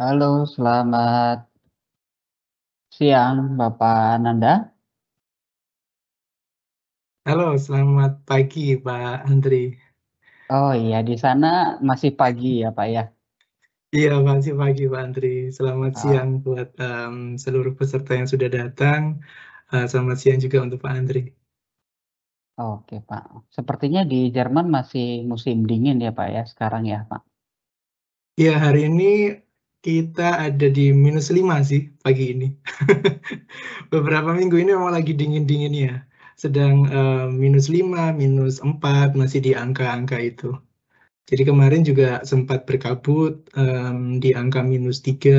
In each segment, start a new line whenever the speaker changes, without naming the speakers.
Halo, selamat siang Bapak Nanda.
Halo, selamat pagi Pak
Andri.
Oh iya, di sana masih pagi ya Pak ya?
Iya, masih pagi Pak Andri. Selamat oh. siang buat um, seluruh peserta yang sudah datang. Uh, selamat siang juga untuk Pak Andri.
Oke Pak, sepertinya
di Jerman masih musim dingin ya Pak ya sekarang ya Pak? Iya, hari ini
kita ada di minus lima sih pagi ini. Beberapa minggu ini memang lagi dingin dingin ya Sedang uh, minus lima minus empat masih di angka-angka itu. Jadi kemarin juga sempat berkabut um, di angka minus tiga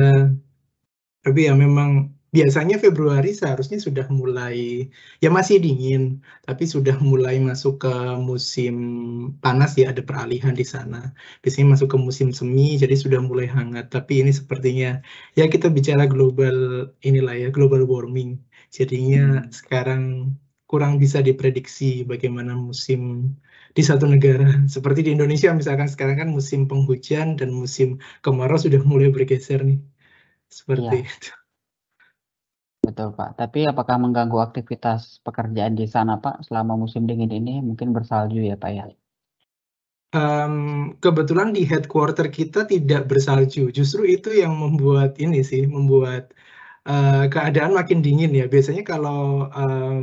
Tapi ya memang biasanya Februari seharusnya sudah mulai ya masih dingin tapi sudah mulai masuk ke musim panas ya ada peralihan di sana biasanya masuk ke musim semi jadi sudah mulai hangat tapi ini sepertinya ya kita bicara global inilah ya global warming jadinya hmm. sekarang kurang bisa diprediksi bagaimana musim di satu negara seperti di Indonesia misalkan sekarang kan musim penghujan dan musim kemarau sudah mulai bergeser nih seperti
ya. itu
Betul, Pak. Tapi
apakah mengganggu aktivitas pekerjaan di sana, Pak, selama musim dingin ini mungkin bersalju ya, Pak ya?
Um, kebetulan di headquarter kita tidak bersalju, justru itu yang membuat ini sih, membuat uh, keadaan makin dingin ya. Biasanya kalau um,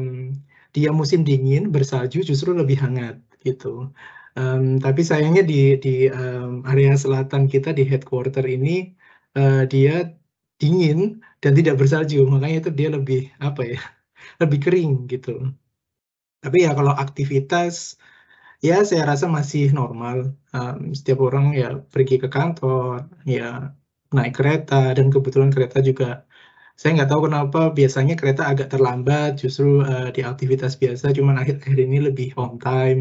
dia musim dingin bersalju justru lebih hangat gitu. Um, tapi sayangnya di di um, area selatan kita di headquarter ini uh, dia dingin dan tidak bersalju makanya itu dia lebih apa ya lebih kering gitu tapi ya kalau aktivitas ya saya rasa masih normal um, setiap orang ya pergi ke kantor ya naik kereta dan kebetulan kereta juga saya nggak tahu kenapa biasanya kereta agak terlambat justru uh, di aktivitas biasa cuman akhir-akhir ini lebih on time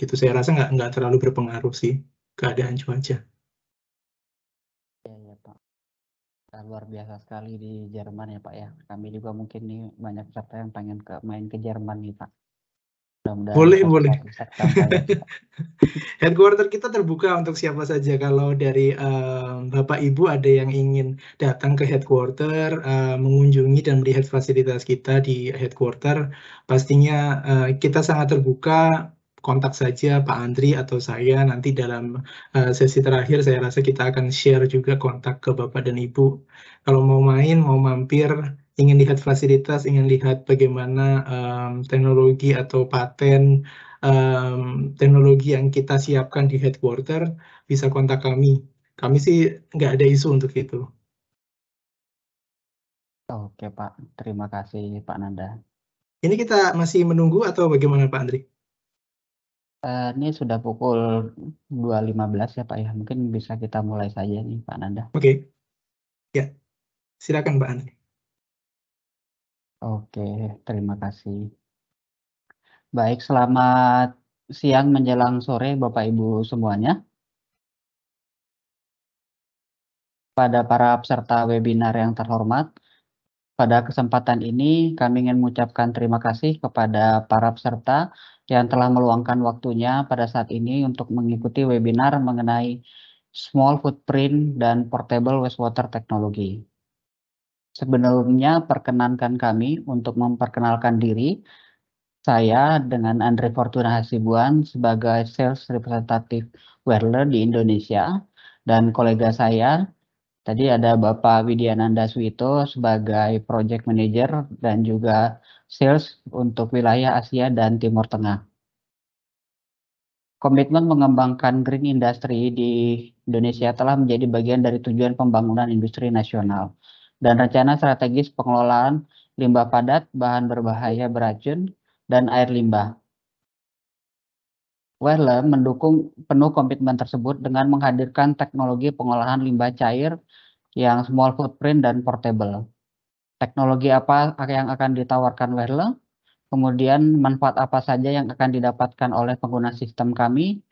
gitu
saya rasa nggak nggak terlalu berpengaruh sih keadaan cuaca.
luar biasa sekali di Jerman ya Pak ya. Kami juga mungkin nih banyak peserta yang pengen ke main ke Jerman nih Pak. Mudah boleh boleh.
Headquarter kita terbuka untuk siapa saja. Kalau dari um, bapak ibu ada yang ingin datang ke headquarter, uh, mengunjungi dan melihat fasilitas kita di headquarter, pastinya uh, kita sangat terbuka kontak saja Pak Andri atau saya nanti dalam eh, sesi terakhir saya rasa kita akan share juga kontak ke Bapak dan Ibu. Kalau mau main, mau mampir, ingin lihat fasilitas, ingin lihat bagaimana um, teknologi atau paten um, teknologi yang kita siapkan di headquarter, bisa kontak kami. Kami sih nggak ada
isu untuk itu. Oke Pak, terima kasih Pak Nanda. Ini kita masih menunggu atau bagaimana Pak Andri? Eh, ini sudah pukul 2.15 ya Pak ya, mungkin bisa kita mulai saja nih Pak Nanda. Oke. Ya, silakan Pak Andri. Oke, terima kasih. Baik, selamat siang menjelang sore Bapak Ibu semuanya. Pada para peserta webinar yang terhormat, pada kesempatan ini,
kami ingin mengucapkan terima kasih kepada para peserta yang telah meluangkan waktunya pada saat ini untuk mengikuti webinar mengenai Small Footprint dan Portable Wastewater Technology. Sebelumnya, perkenankan kami untuk memperkenalkan diri. Saya dengan Andre Fortuna Hasibuan sebagai Sales Representative Werler di Indonesia dan kolega saya Tadi ada Bapak Widyananda Suito sebagai Project Manager dan juga Sales untuk wilayah Asia dan Timur Tengah. Komitmen mengembangkan green industry di Indonesia telah menjadi bagian dari tujuan pembangunan industri nasional dan rencana strategis pengelolaan limbah padat, bahan berbahaya beracun, dan air limbah Wehle mendukung penuh komitmen tersebut dengan menghadirkan teknologi pengolahan limbah cair yang small footprint dan portable. Teknologi apa yang akan ditawarkan Wehle? Kemudian manfaat apa saja yang akan didapatkan oleh pengguna sistem kami?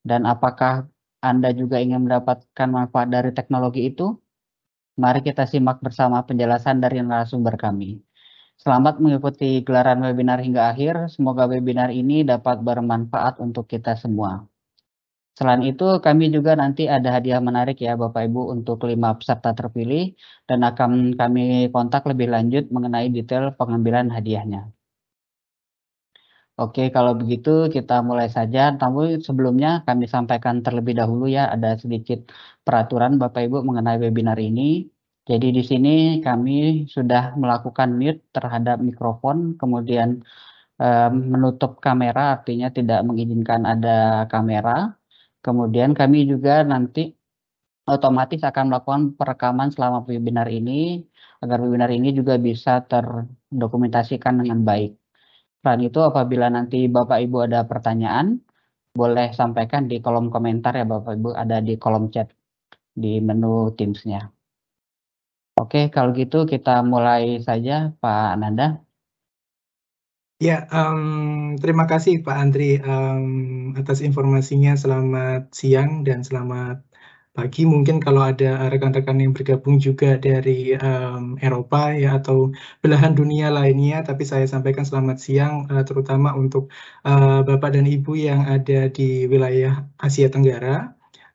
Dan apakah Anda juga ingin mendapatkan manfaat dari teknologi itu? Mari kita simak bersama penjelasan dari narasumber kami. Selamat mengikuti gelaran webinar hingga akhir. Semoga webinar ini dapat bermanfaat untuk kita semua. Selain itu, kami juga nanti ada hadiah menarik ya Bapak Ibu untuk lima peserta terpilih dan akan kami kontak lebih lanjut mengenai detail pengambilan hadiahnya. Oke, kalau begitu kita mulai saja. Tapi sebelumnya kami sampaikan terlebih dahulu ya ada sedikit peraturan Bapak Ibu mengenai webinar ini. Jadi di sini kami sudah melakukan mute terhadap mikrofon, kemudian um, menutup kamera artinya tidak mengizinkan ada kamera. Kemudian kami juga nanti otomatis akan melakukan perekaman selama webinar ini agar webinar ini juga bisa terdokumentasikan dengan baik. Selain itu apabila nanti Bapak Ibu ada pertanyaan, boleh sampaikan di kolom komentar ya Bapak Ibu ada di kolom chat di menu
Teams-nya. Oke, kalau gitu kita mulai saja Pak Nanda.
Ya, um, terima kasih Pak Andri um, atas informasinya. Selamat siang dan selamat pagi. Mungkin kalau ada rekan-rekan yang bergabung juga dari um, Eropa ya atau belahan dunia lainnya, tapi saya sampaikan selamat siang uh, terutama untuk uh, Bapak dan Ibu yang ada di wilayah Asia Tenggara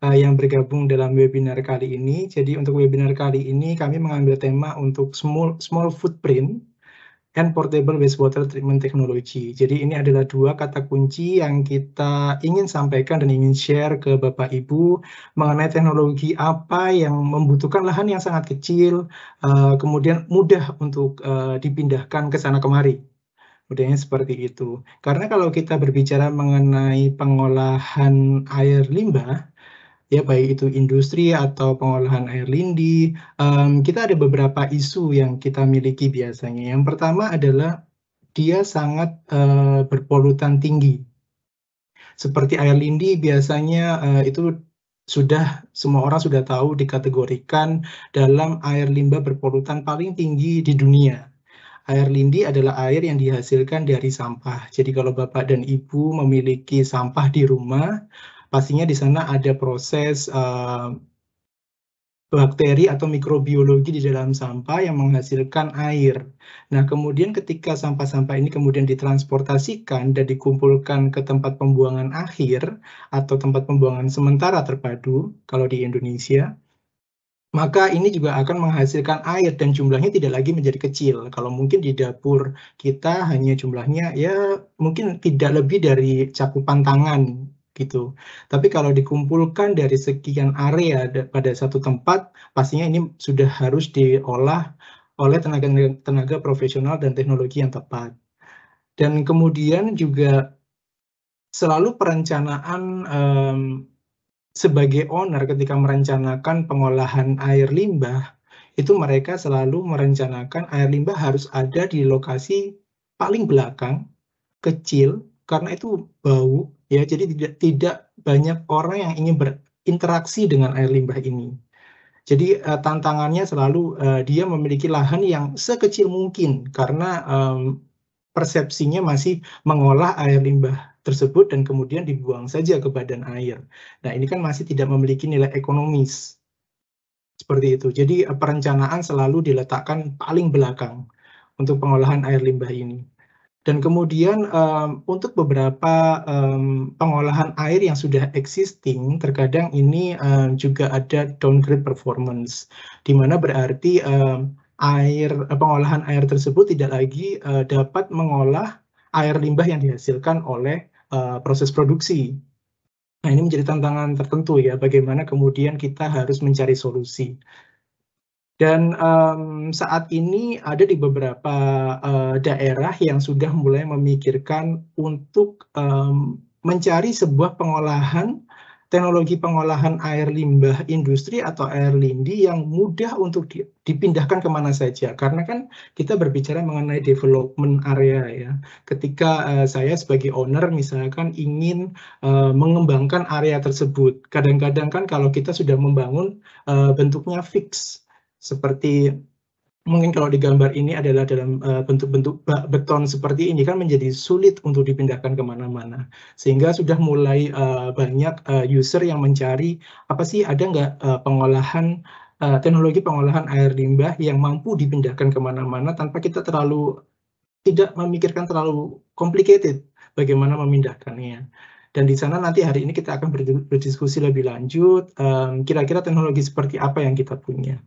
uh, yang bergabung dalam webinar kali ini. Jadi untuk webinar kali ini kami mengambil tema untuk small, small footprint and portable wastewater treatment technology. Jadi ini adalah dua kata kunci yang kita ingin sampaikan dan ingin share ke Bapak Ibu mengenai teknologi apa yang membutuhkan lahan yang sangat kecil, uh, kemudian mudah untuk uh, dipindahkan ke sana kemari. Mudahnya seperti itu. Karena kalau kita berbicara mengenai pengolahan air limbah, ya baik itu industri atau pengolahan air lindi. Um, kita ada beberapa isu yang kita miliki biasanya. Yang pertama adalah dia sangat uh, berpolutan tinggi. Seperti air lindi biasanya uh, itu sudah semua orang sudah tahu dikategorikan dalam air limbah berpolutan paling tinggi di dunia. Air lindi adalah air yang dihasilkan dari sampah. Jadi kalau Bapak dan Ibu memiliki sampah di rumah, pastinya di sana ada proses uh, bakteri atau mikrobiologi di dalam sampah yang menghasilkan air. Nah, kemudian ketika sampah-sampah ini kemudian ditransportasikan dan dikumpulkan ke tempat pembuangan akhir atau tempat pembuangan sementara terpadu kalau di Indonesia, maka ini juga akan menghasilkan air dan jumlahnya tidak lagi menjadi kecil. Kalau mungkin di dapur kita hanya jumlahnya ya mungkin tidak lebih dari cakupan tangan gitu. Tapi kalau dikumpulkan dari sekian area pada satu tempat, pastinya ini sudah harus diolah oleh tenaga tenaga profesional dan teknologi yang tepat. Dan kemudian juga selalu perencanaan um, sebagai owner ketika merencanakan pengolahan air limbah itu mereka selalu merencanakan air limbah harus ada di lokasi paling belakang, kecil, karena itu bau ya jadi tidak tidak banyak orang yang ingin berinteraksi dengan air limbah ini jadi uh, tantangannya selalu uh, dia memiliki lahan yang sekecil mungkin karena um, persepsinya masih mengolah air limbah tersebut dan kemudian dibuang saja ke badan air. Nah ini kan masih tidak memiliki nilai ekonomis seperti itu. Jadi eh, perencanaan selalu diletakkan paling belakang untuk pengolahan air limbah ini. Dan kemudian um, untuk beberapa um, pengolahan air yang sudah existing, terkadang ini um, juga ada downgrade performance, di mana berarti um, air eh, pengolahan air tersebut tidak lagi uh, dapat mengolah air limbah yang dihasilkan oleh uh, proses produksi. Nah ini menjadi tantangan tertentu ya, bagaimana kemudian kita harus mencari solusi. Dan um, saat ini ada di beberapa uh, daerah yang sudah mulai memikirkan untuk um, mencari sebuah pengolahan teknologi pengolahan air limbah industri atau air lindi yang mudah untuk dipindahkan kemana saja. Karena kan kita berbicara mengenai development area ya. Ketika uh, saya sebagai owner misalkan ingin uh, mengembangkan area tersebut, kadang-kadang kan kalau kita sudah membangun uh, bentuknya fix seperti mungkin kalau di gambar ini adalah dalam eh, bentuk-bentuk uh, beton seperti ini kan menjadi sulit untuk dipindahkan kemana-mana sehingga sudah mulai uh, banyak uh, user yang mencari apa sih ada nggak uh, pengolahan uh, teknologi pengolahan air limbah yang mampu dipindahkan kemana-mana tanpa kita terlalu tidak memikirkan terlalu complicated bagaimana memindahkannya dan di sana nanti hari ini kita akan berdiskusi lebih lanjut kira-kira um, kira -kira teknologi seperti apa yang kita punya.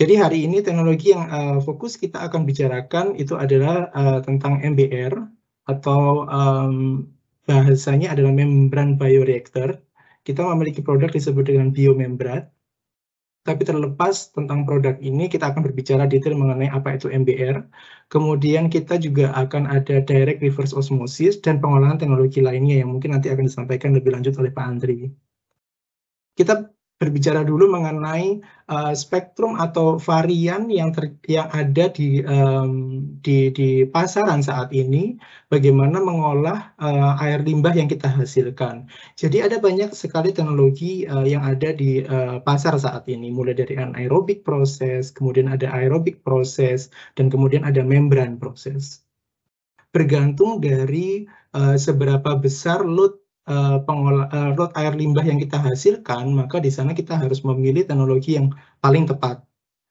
Jadi hari ini teknologi yang uh, fokus kita akan bicarakan itu adalah uh, tentang MBR atau um, bahasanya adalah membran bioreaktor. Kita memiliki produk disebut dengan biomembran. Tapi terlepas tentang produk ini, kita akan berbicara detail mengenai apa itu MBR. Kemudian kita juga akan ada direct reverse osmosis dan pengolahan teknologi lainnya yang mungkin nanti akan disampaikan lebih lanjut oleh Pak Andri. Kita berbicara dulu mengenai uh, spektrum atau varian yang ter, yang ada di um, di di pasaran saat ini bagaimana mengolah uh, air limbah yang kita hasilkan. Jadi ada banyak sekali teknologi uh, yang ada di uh, pasar saat ini mulai dari anaerobik proses, kemudian ada aerobik proses dan kemudian ada membran proses. Bergantung dari uh, seberapa besar load Eh, pengolah, uh, air limbah yang kita hasilkan, maka di sana kita harus memilih teknologi yang paling tepat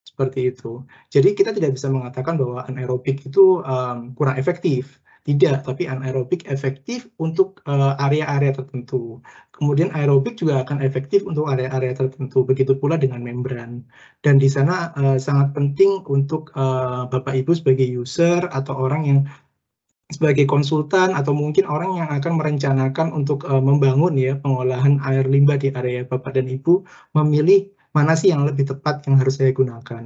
seperti itu. Jadi kita tidak bisa mengatakan bahwa anaerobik itu um, kurang efektif. Tidak, tapi anaerobik efektif untuk eh, area-area uh, tertentu. Kemudian aerobik juga akan efektif untuk area-area tertentu. Begitu pula dengan membran. Dan di sana uh, sangat penting untuk uh, Bapak Ibu sebagai user atau orang yang sebagai konsultan atau mungkin orang yang akan merencanakan untuk uh, membangun ya pengolahan air limbah di area Bapak dan Ibu memilih mana sih yang lebih tepat yang harus saya gunakan.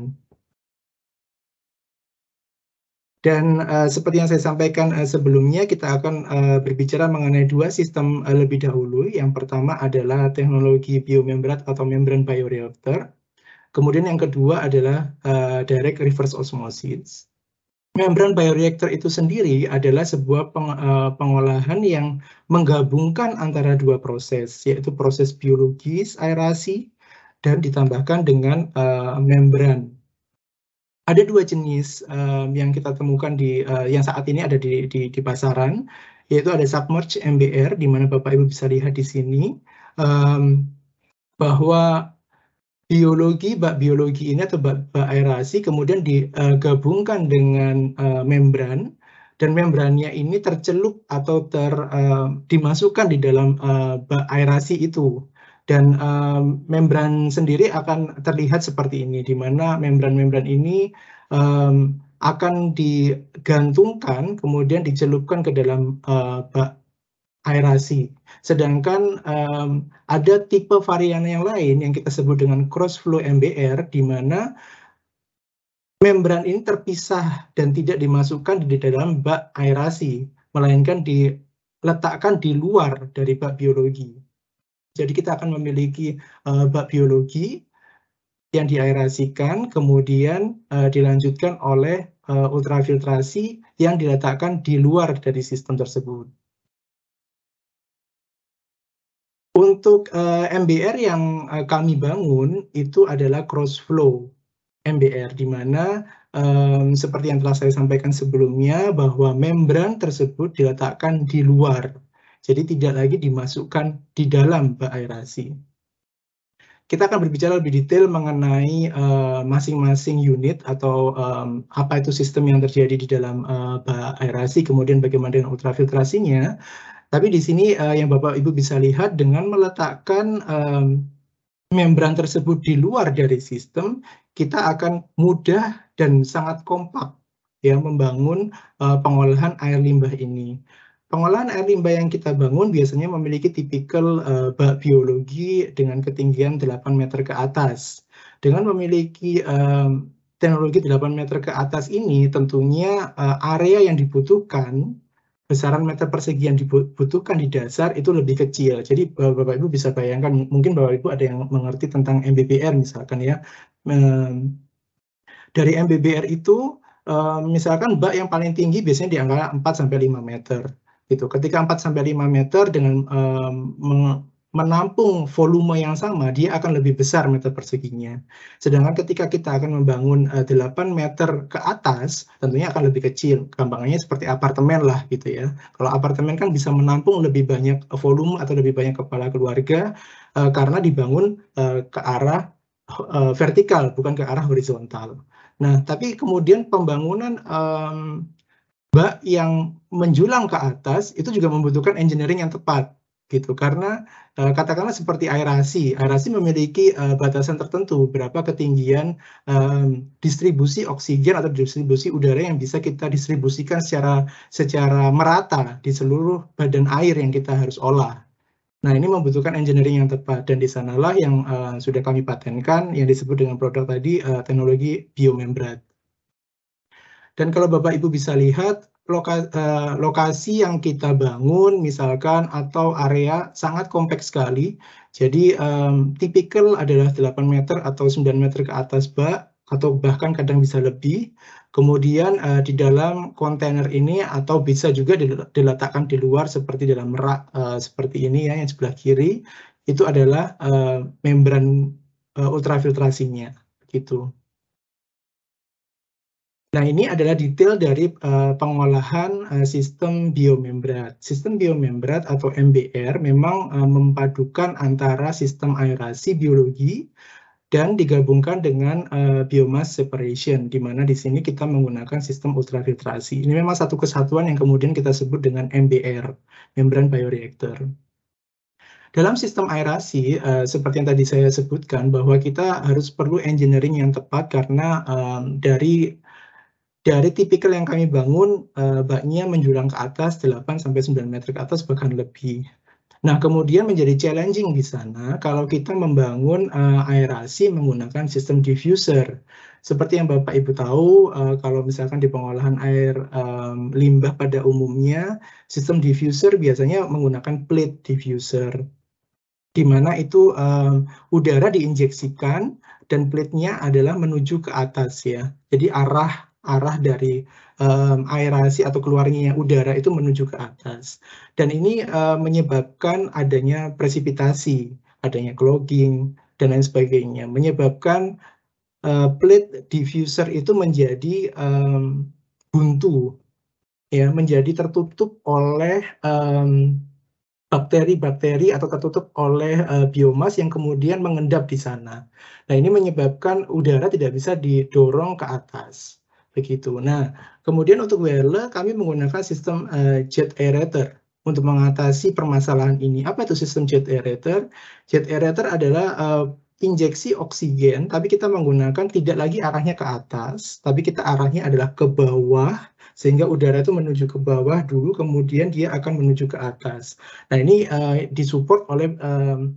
Dan uh, seperti yang saya sampaikan uh, sebelumnya, kita akan uh, berbicara mengenai dua sistem uh, lebih dahulu. Yang pertama adalah teknologi biomembran atau membran bioreaktor. Kemudian yang kedua adalah uh, direct reverse osmosis. Membran bioreaktor itu sendiri adalah sebuah peng, uh, pengolahan yang menggabungkan antara dua proses, yaitu proses biologis aerasi dan ditambahkan dengan uh, eh, membran. Ada dua jenis um, yang kita temukan di uh, yang saat ini ada di, di, di pasaran, yaitu ada submerge MBR, di mana Bapak Ibu bisa lihat di sini um, bahwa biologi bak biologi ini atau bak, bak aerasi kemudian digabungkan eh, dengan uh, membran dan membrannya ini tercelup atau ter uh, dimasukkan di dalam uh, bak aerasi itu dan uh, membran sendiri akan terlihat seperti ini di mana membran-membran ini um, akan digantungkan kemudian dicelupkan ke dalam uh, bak aerasi. Sedangkan um, ada tipe varian yang lain yang kita sebut dengan cross flow MBR di mana membran ini terpisah dan tidak dimasukkan di dalam bak aerasi, melainkan diletakkan di luar dari bak biologi. Jadi kita akan memiliki uh, bak biologi yang diaerasikan, kemudian uh, dilanjutkan
oleh uh, ultrafiltrasi yang diletakkan di luar dari sistem tersebut. Untuk uh, eh, MBR yang uh, kami bangun itu adalah cross flow MBR, di mana um,
seperti yang telah saya sampaikan sebelumnya bahwa membran tersebut diletakkan di luar, jadi tidak lagi dimasukkan di dalam bak aerasi. Kita akan berbicara lebih detail mengenai eh, masing-masing uh, unit atau um, apa itu sistem yang terjadi di dalam uh, aerasi, kemudian bagaimana dengan ultrafiltrasinya. Tapi di sini uh, yang Bapak Ibu bisa lihat dengan meletakkan um, membran tersebut di luar dari sistem, kita akan mudah dan sangat kompak ya membangun uh, pengolahan air limbah ini. Pengolahan air limbah yang kita bangun biasanya memiliki tipikal uh, bak biologi dengan ketinggian 8 meter ke atas. Dengan memiliki um, teknologi 8 meter ke atas ini tentunya uh, area yang dibutuhkan besaran meter persegi yang dibutuhkan di dasar itu lebih kecil. Jadi Bapak Ibu bisa bayangkan, mungkin Bapak Ibu ada yang mengerti tentang MBBR misalkan ya. Dari MBBR itu eh, misalkan bak yang paling tinggi biasanya di angka 4 sampai 5 meter gitu. Ketika 4 sampai 5 meter dengan eh, menampung volume yang sama, dia akan lebih besar meter perseginya. Sedangkan ketika kita akan membangun uh, eh, 8 meter ke atas, tentunya akan lebih kecil. Gampangnya seperti apartemen lah gitu ya. Kalau apartemen kan bisa menampung lebih banyak volume atau lebih banyak kepala keluarga uh, karena dibangun uh, ke arah uh, vertikal, bukan ke arah horizontal. Nah, tapi kemudian pembangunan um, bak yang menjulang ke atas itu juga membutuhkan engineering yang tepat gitu karena uh, katakanlah seperti aerasi aerasi memiliki uh, batasan tertentu berapa ketinggian um, distribusi oksigen atau distribusi udara yang bisa kita distribusikan secara secara merata di seluruh badan air yang kita harus olah nah ini membutuhkan engineering yang tepat dan di sanalah yang uh, sudah kami patenkan yang disebut dengan produk tadi uh, teknologi biomembran dan kalau Bapak Ibu bisa lihat lokasi, uh, eh, lokasi yang kita bangun misalkan atau area sangat kompleks sekali. Jadi um, tipikal adalah 8 meter atau 9 meter ke atas bak atau bahkan kadang bisa lebih. Kemudian uh, di dalam kontainer ini atau bisa juga diletakkan di luar seperti dalam rak uh, seperti ini ya yang sebelah kiri itu adalah uh, membran uh, ultrafiltrasinya gitu. Nah, ini adalah detail dari uh, pengolahan uh, sistem biomembrat. Sistem biomembrat atau MBR memang uh, eh, mempadukan antara sistem aerasi biologi dan digabungkan dengan uh, biomass separation, di mana di sini kita menggunakan sistem ultrafiltrasi. Ini memang satu kesatuan yang kemudian kita sebut dengan MBR, membran bioreactor. Dalam sistem aerasi, uh, seperti yang tadi saya sebutkan, bahwa kita harus perlu engineering yang tepat karena um, dari dari tipikal yang kami bangun, uh, baknya menjulang ke atas 8 sampai 9 meter ke atas bahkan lebih. Nah, kemudian menjadi challenging di sana kalau kita membangun uh, aerasi menggunakan sistem diffuser. Seperti yang Bapak Ibu tahu, uh, kalau misalkan di pengolahan air um, limbah pada umumnya, sistem diffuser biasanya menggunakan plate diffuser di mana itu um, udara diinjeksikan dan plate-nya adalah menuju ke atas ya. Jadi arah arah dari um, aerasi atau keluarnya udara itu menuju ke atas. Dan ini uh, menyebabkan adanya presipitasi, adanya clogging, dan lain sebagainya. Menyebabkan uh, plate diffuser itu menjadi um, buntu, ya menjadi tertutup oleh um, bakteri-bakteri atau tertutup oleh uh, biomas yang kemudian mengendap di sana. Nah, ini menyebabkan udara tidak bisa didorong ke atas begitu. Nah, kemudian untuk wireless kami menggunakan sistem uh, jet aerator untuk mengatasi permasalahan ini. Apa itu sistem jet aerator? Jet aerator adalah uh, injeksi oksigen, tapi kita menggunakan tidak lagi arahnya ke atas, tapi kita arahnya adalah ke bawah, sehingga udara itu menuju ke bawah dulu, kemudian dia akan menuju ke atas. Nah ini uh, disupport oleh um,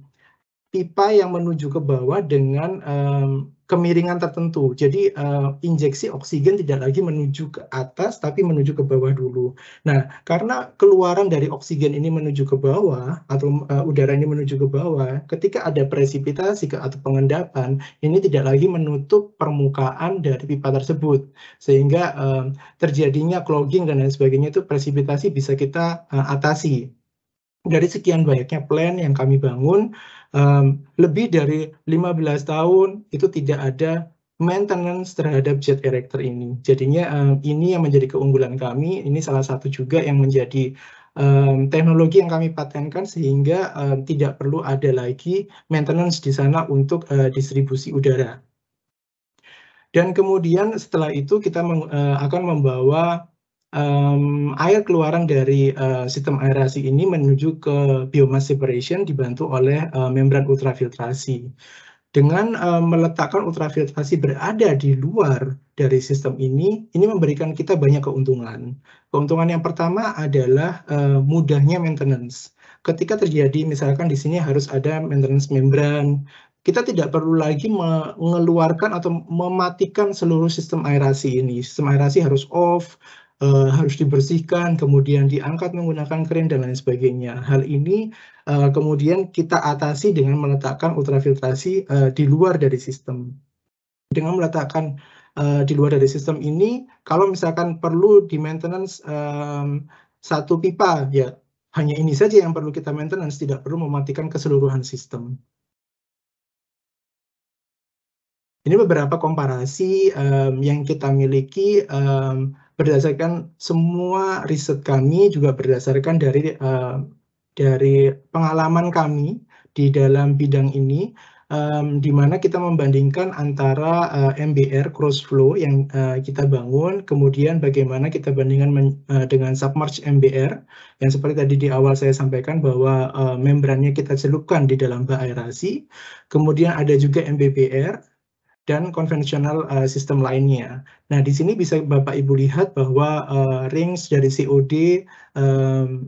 pipa yang menuju ke bawah dengan um, kemiringan tertentu. Jadi uh, injeksi oksigen tidak lagi menuju ke atas tapi menuju ke bawah dulu. Nah, karena keluaran dari oksigen ini menuju ke bawah atau uh, udara ini menuju ke bawah, ketika ada presipitasi ke atau pengendapan, ini tidak lagi menutup permukaan dari pipa tersebut. Sehingga uh, terjadinya clogging dan lain sebagainya itu presipitasi bisa kita uh, atasi. Dari sekian banyaknya plan yang kami bangun, um, lebih dari 15 tahun itu tidak ada maintenance terhadap jet erector ini. Jadinya um, ini yang menjadi keunggulan kami, ini salah satu juga yang menjadi um, teknologi yang kami patenkan sehingga um, tidak perlu ada lagi maintenance di sana untuk uh, distribusi udara. Dan kemudian setelah itu kita eh, akan membawa um, air keluaran dari uh, sistem aerasi ini menuju ke biomass separation dibantu oleh uh, membran ultrafiltrasi. Dengan uh, meletakkan ultrafiltrasi berada di luar dari sistem ini, ini memberikan kita banyak keuntungan. Keuntungan yang pertama adalah uh, mudahnya maintenance. Ketika terjadi, misalkan di sini harus ada maintenance membran, kita tidak perlu lagi mengeluarkan atau mematikan seluruh sistem aerasi ini. Sistem aerasi harus off, uh, harus dibersihkan, kemudian diangkat menggunakan krim dan lain sebagainya. Hal ini uh, kemudian kita atasi dengan meletakkan ultrafiltrasi uh, di luar dari sistem. Dengan meletakkan uh, di luar dari sistem ini, kalau misalkan perlu di maintenance um, satu pipa, ya hanya ini saja yang perlu kita maintenance, tidak perlu mematikan keseluruhan sistem. Ini beberapa komparasi um, yang kita miliki um, berdasarkan semua riset kami juga berdasarkan dari uh, dari pengalaman kami di dalam bidang ini um, di mana kita membandingkan antara uh, eh, MBR cross flow yang uh, kita bangun kemudian bagaimana kita bandingkan men, uh, dengan submerge MBR yang seperti tadi di awal saya sampaikan bahwa uh, membrannya kita celupkan di dalam aerasi kemudian ada juga MBBR dan konvensional uh, sistem lainnya. Nah, di sini bisa Bapak Ibu lihat bahwa uh, eh, range dari COD um,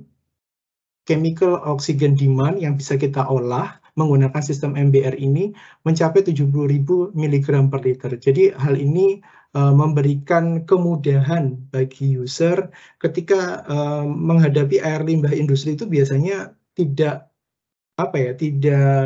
chemical oxygen demand yang bisa kita olah menggunakan sistem MBR ini mencapai 70.000 mg per liter. Jadi hal ini uh, memberikan kemudahan bagi user ketika uh, menghadapi air limbah industri itu biasanya tidak apa ya, tidak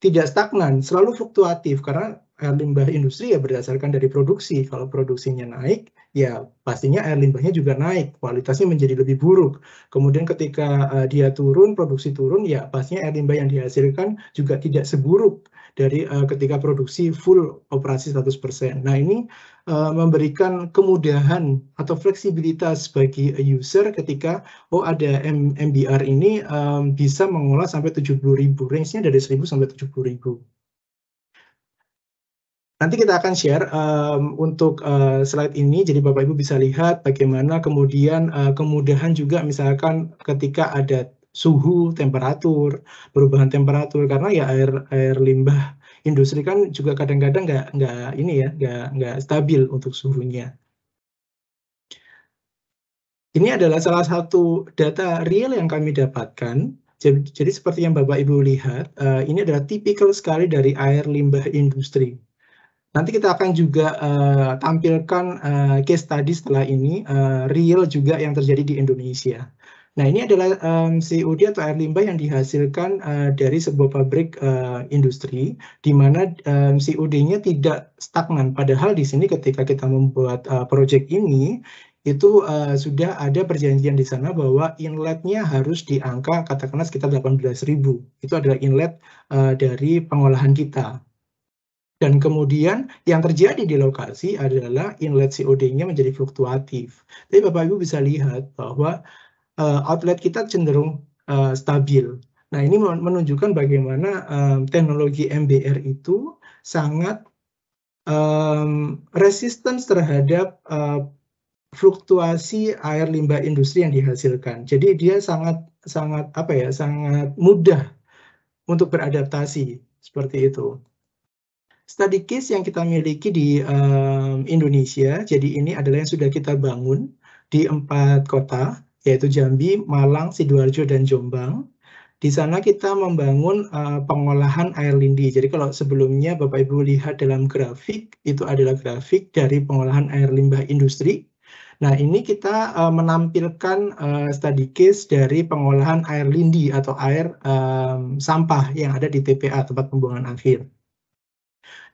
tidak stagnan, selalu fluktuatif karena air limbah industri ya berdasarkan dari produksi. Kalau produksinya naik, ya pastinya air limbahnya juga naik, kualitasnya menjadi lebih buruk. Kemudian ketika uh, dia turun, produksi turun, ya pastinya air limbah yang dihasilkan juga tidak seburuk dari uh, ketika produksi full operasi 100%. Nah, ini uh, memberikan kemudahan atau fleksibilitas bagi user ketika oh ada M MBR ini um, bisa mengolah sampai 70.000, range-nya dari 1.000 sampai 70.000. Nanti kita akan share um, untuk uh, slide ini, jadi Bapak Ibu bisa lihat bagaimana kemudian uh, kemudahan juga misalkan ketika ada suhu, temperatur, perubahan temperatur, karena ya air air limbah industri kan juga kadang-kadang nggak -kadang nggak ini ya nggak nggak stabil untuk suhunya. Ini adalah salah satu data real yang kami dapatkan jadi, jadi seperti yang Bapak Ibu lihat, uh, ini adalah tipikal sekali dari air limbah industri. Nanti kita akan juga uh, tampilkan uh, case study setelah ini, uh, real juga yang terjadi di Indonesia. Nah ini adalah um, COD atau air limbah yang dihasilkan uh, dari sebuah pabrik uh, industri di mana um, COD-nya tidak stagnan. Padahal di sini ketika kita membuat uh, proyek ini itu uh, sudah ada perjanjian di sana bahwa inletnya harus di angka katakanlah sekitar 18.000. Itu adalah inlet uh, dari pengolahan kita. Dan kemudian yang terjadi di lokasi adalah inlet COD-nya menjadi fluktuatif. Tapi Bapak Ibu bisa lihat bahwa uh, outlet kita cenderung uh, stabil. Nah ini menunjukkan bagaimana um, teknologi MBR itu sangat um, resisten terhadap uh, fluktuasi air limbah industri yang dihasilkan. Jadi dia sangat sangat apa ya sangat mudah untuk beradaptasi seperti itu. Study case yang kita miliki di um, Indonesia, jadi ini adalah yang sudah kita bangun di empat kota, yaitu Jambi, Malang, Sidoarjo, dan Jombang. Di sana kita membangun uh, pengolahan air lindi. Jadi kalau sebelumnya Bapak Ibu lihat dalam grafik, itu adalah grafik dari pengolahan air limbah industri. Nah ini kita uh, menampilkan uh, study case dari pengolahan air lindi atau air um, sampah yang ada di TPA, tempat pembuangan akhir.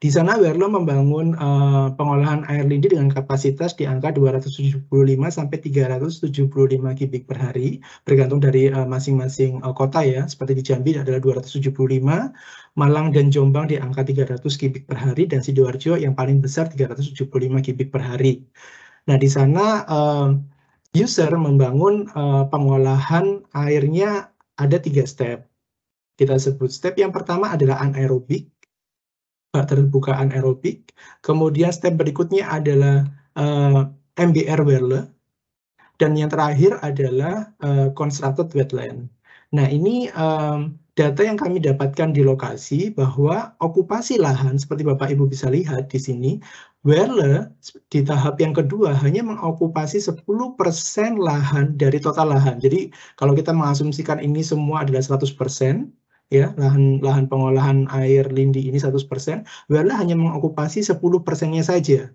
Di sana Werlo membangun uh, pengolahan air lindi dengan kapasitas di angka 275 sampai 375 kubik per hari, bergantung dari eh, masing-masing uh, uh, kota ya. Seperti di Jambi adalah 275, Malang dan Jombang di angka 300 kubik per hari, dan sidoarjo yang paling besar 375 kubik per hari. Nah di sana uh, user membangun uh, pengolahan airnya ada tiga step. Kita sebut step yang pertama adalah anaerobik, keterbukaan eh, aerobik. Kemudian step berikutnya adalah uh, eh, MBR Werle. Dan yang terakhir adalah uh, constructed wetland. Nah, ini um, data yang kami dapatkan di lokasi bahwa okupasi lahan seperti Bapak Ibu bisa lihat di sini, Werle di tahap yang kedua hanya mengokupasi 10% lahan dari total lahan. Jadi, kalau kita mengasumsikan ini semua adalah 100%, ya lahan lahan pengolahan air lindi ini 100%, biarlah hanya mengokupasi 10 persennya saja.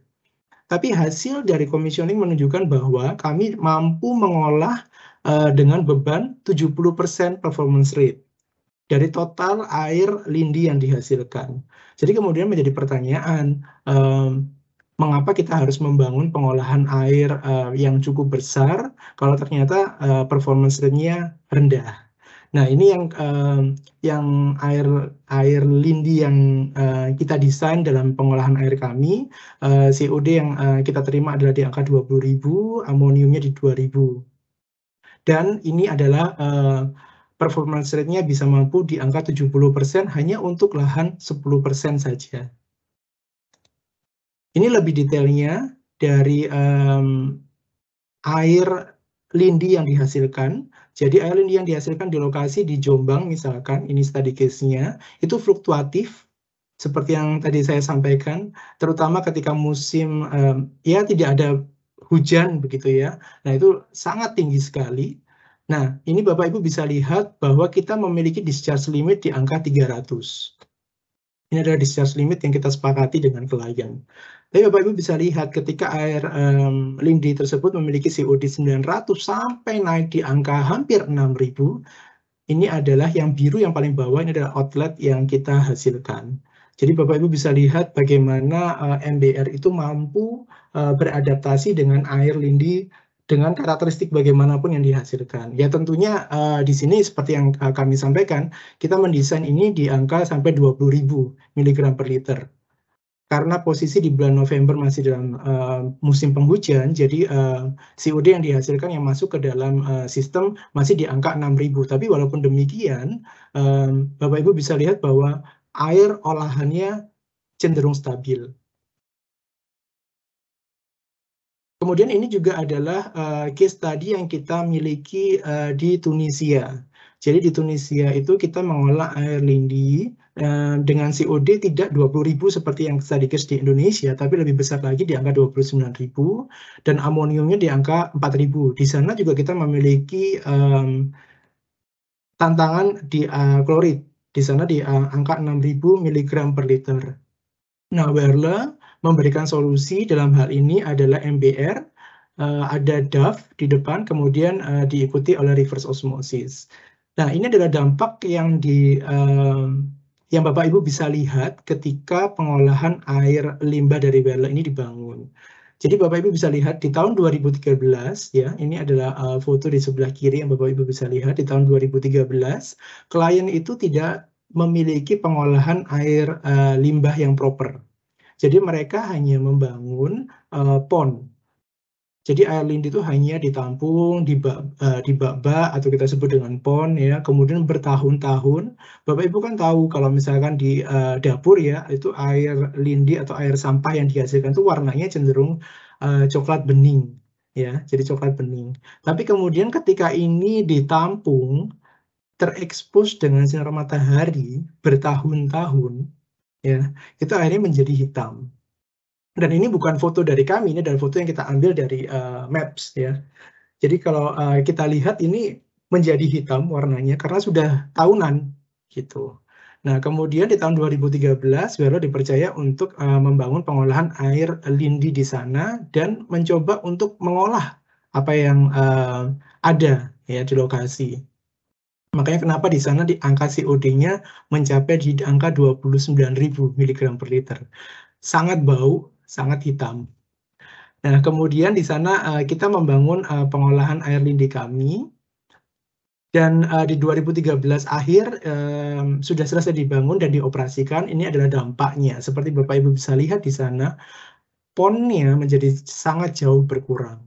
Tapi hasil dari commissioning menunjukkan bahwa kami mampu mengolah uh, dengan beban 70% performance rate dari total air lindi yang dihasilkan. Jadi kemudian menjadi pertanyaan, um, mengapa kita harus membangun pengolahan air uh, yang cukup besar kalau ternyata uh, performance rate-nya rendah. Nah, ini yang uh, yang air air lindi yang uh, kita desain dalam pengolahan air kami, uh, eh, COD yang uh, kita terima adalah di angka 20.000, amoniumnya di 2.000. Dan ini adalah uh, performance rate-nya bisa mampu di angka 70% hanya untuk lahan 10% saja. Ini lebih detailnya dari um, air lindi yang dihasilkan jadi airline yang dihasilkan di lokasi di Jombang misalkan, ini study case-nya, itu fluktuatif seperti yang tadi saya sampaikan, terutama ketika musim um, ya tidak ada hujan begitu ya. Nah, itu sangat tinggi sekali. Nah, ini Bapak Ibu bisa lihat bahwa kita memiliki discharge limit di angka 300. Ini adalah discharge limit yang kita sepakati dengan klien. Jadi Bapak Ibu bisa lihat ketika air um, lindi tersebut memiliki COD 900 sampai naik di angka hampir 6000, ini adalah yang biru yang paling bawah ini adalah outlet yang kita hasilkan. Jadi Bapak Ibu bisa lihat bagaimana uh, eh, MBR itu mampu uh, beradaptasi dengan air lindi dengan karakteristik bagaimanapun yang dihasilkan. Ya tentunya uh, di sini seperti yang uh, kami sampaikan, kita mendesain ini di angka sampai 20.000 mg per liter karena posisi di bulan November masih dalam uh, musim penghujan, jadi uh, eh, COD yang dihasilkan yang masuk ke dalam uh, sistem masih di angka 6.000.
Tapi walaupun demikian, um, Bapak Ibu bisa lihat bahwa air olahannya cenderung stabil.
Kemudian ini juga adalah uh, case study yang kita miliki uh, di Tunisia. Jadi di Tunisia itu kita mengolah air lindi Eh, dengan COD tidak 20.000 seperti yang sedikit di Indonesia, tapi lebih besar lagi di angka 29.000 dan amoniumnya di angka 4.000. Di sana juga kita memiliki um, tantangan di uh, klorid. Di sana di uh, angka 6.000 mg per liter. Nah, Werle memberikan solusi dalam hal ini adalah MBR, uh, ada DAF di depan, kemudian uh, diikuti oleh reverse osmosis. Nah, ini adalah dampak yang di uh, yang Bapak Ibu bisa lihat ketika pengolahan air limbah dari Werle ini dibangun. Jadi Bapak Ibu bisa lihat di tahun 2013 ya, ini adalah uh, foto di sebelah kiri yang Bapak Ibu bisa lihat di tahun 2013, klien itu tidak memiliki pengolahan air uh, limbah yang proper. Jadi mereka hanya membangun uh, pond jadi air lindi itu hanya ditampung di bak, eh, di bak-bak atau kita sebut dengan pon ya. Kemudian bertahun-tahun, Bapak Ibu kan tahu kalau misalkan di uh, dapur ya itu air lindi atau air sampah yang dihasilkan itu warnanya cenderung uh, coklat bening ya, jadi coklat bening. Tapi kemudian ketika ini ditampung terekspos dengan sinar matahari bertahun-tahun ya, itu akhirnya menjadi hitam dan ini bukan foto dari kami, ini adalah foto yang kita ambil dari uh, Maps ya. Jadi kalau uh, kita lihat ini menjadi hitam warnanya karena sudah tahunan gitu. Nah, kemudian di tahun 2013 baru dipercaya untuk uh, membangun pengolahan air lindi di sana dan mencoba untuk mengolah apa yang uh, ada ya di lokasi. Makanya kenapa di sana di angka COD-nya mencapai di angka 29.000 mg per liter. Sangat bau sangat hitam. Nah, kemudian di sana uh, kita membangun uh, pengolahan air lindi kami. Dan uh, di 2013 akhir um, sudah selesai dibangun dan dioperasikan. Ini adalah dampaknya. Seperti Bapak Ibu bisa lihat di sana, ponnya menjadi sangat jauh berkurang.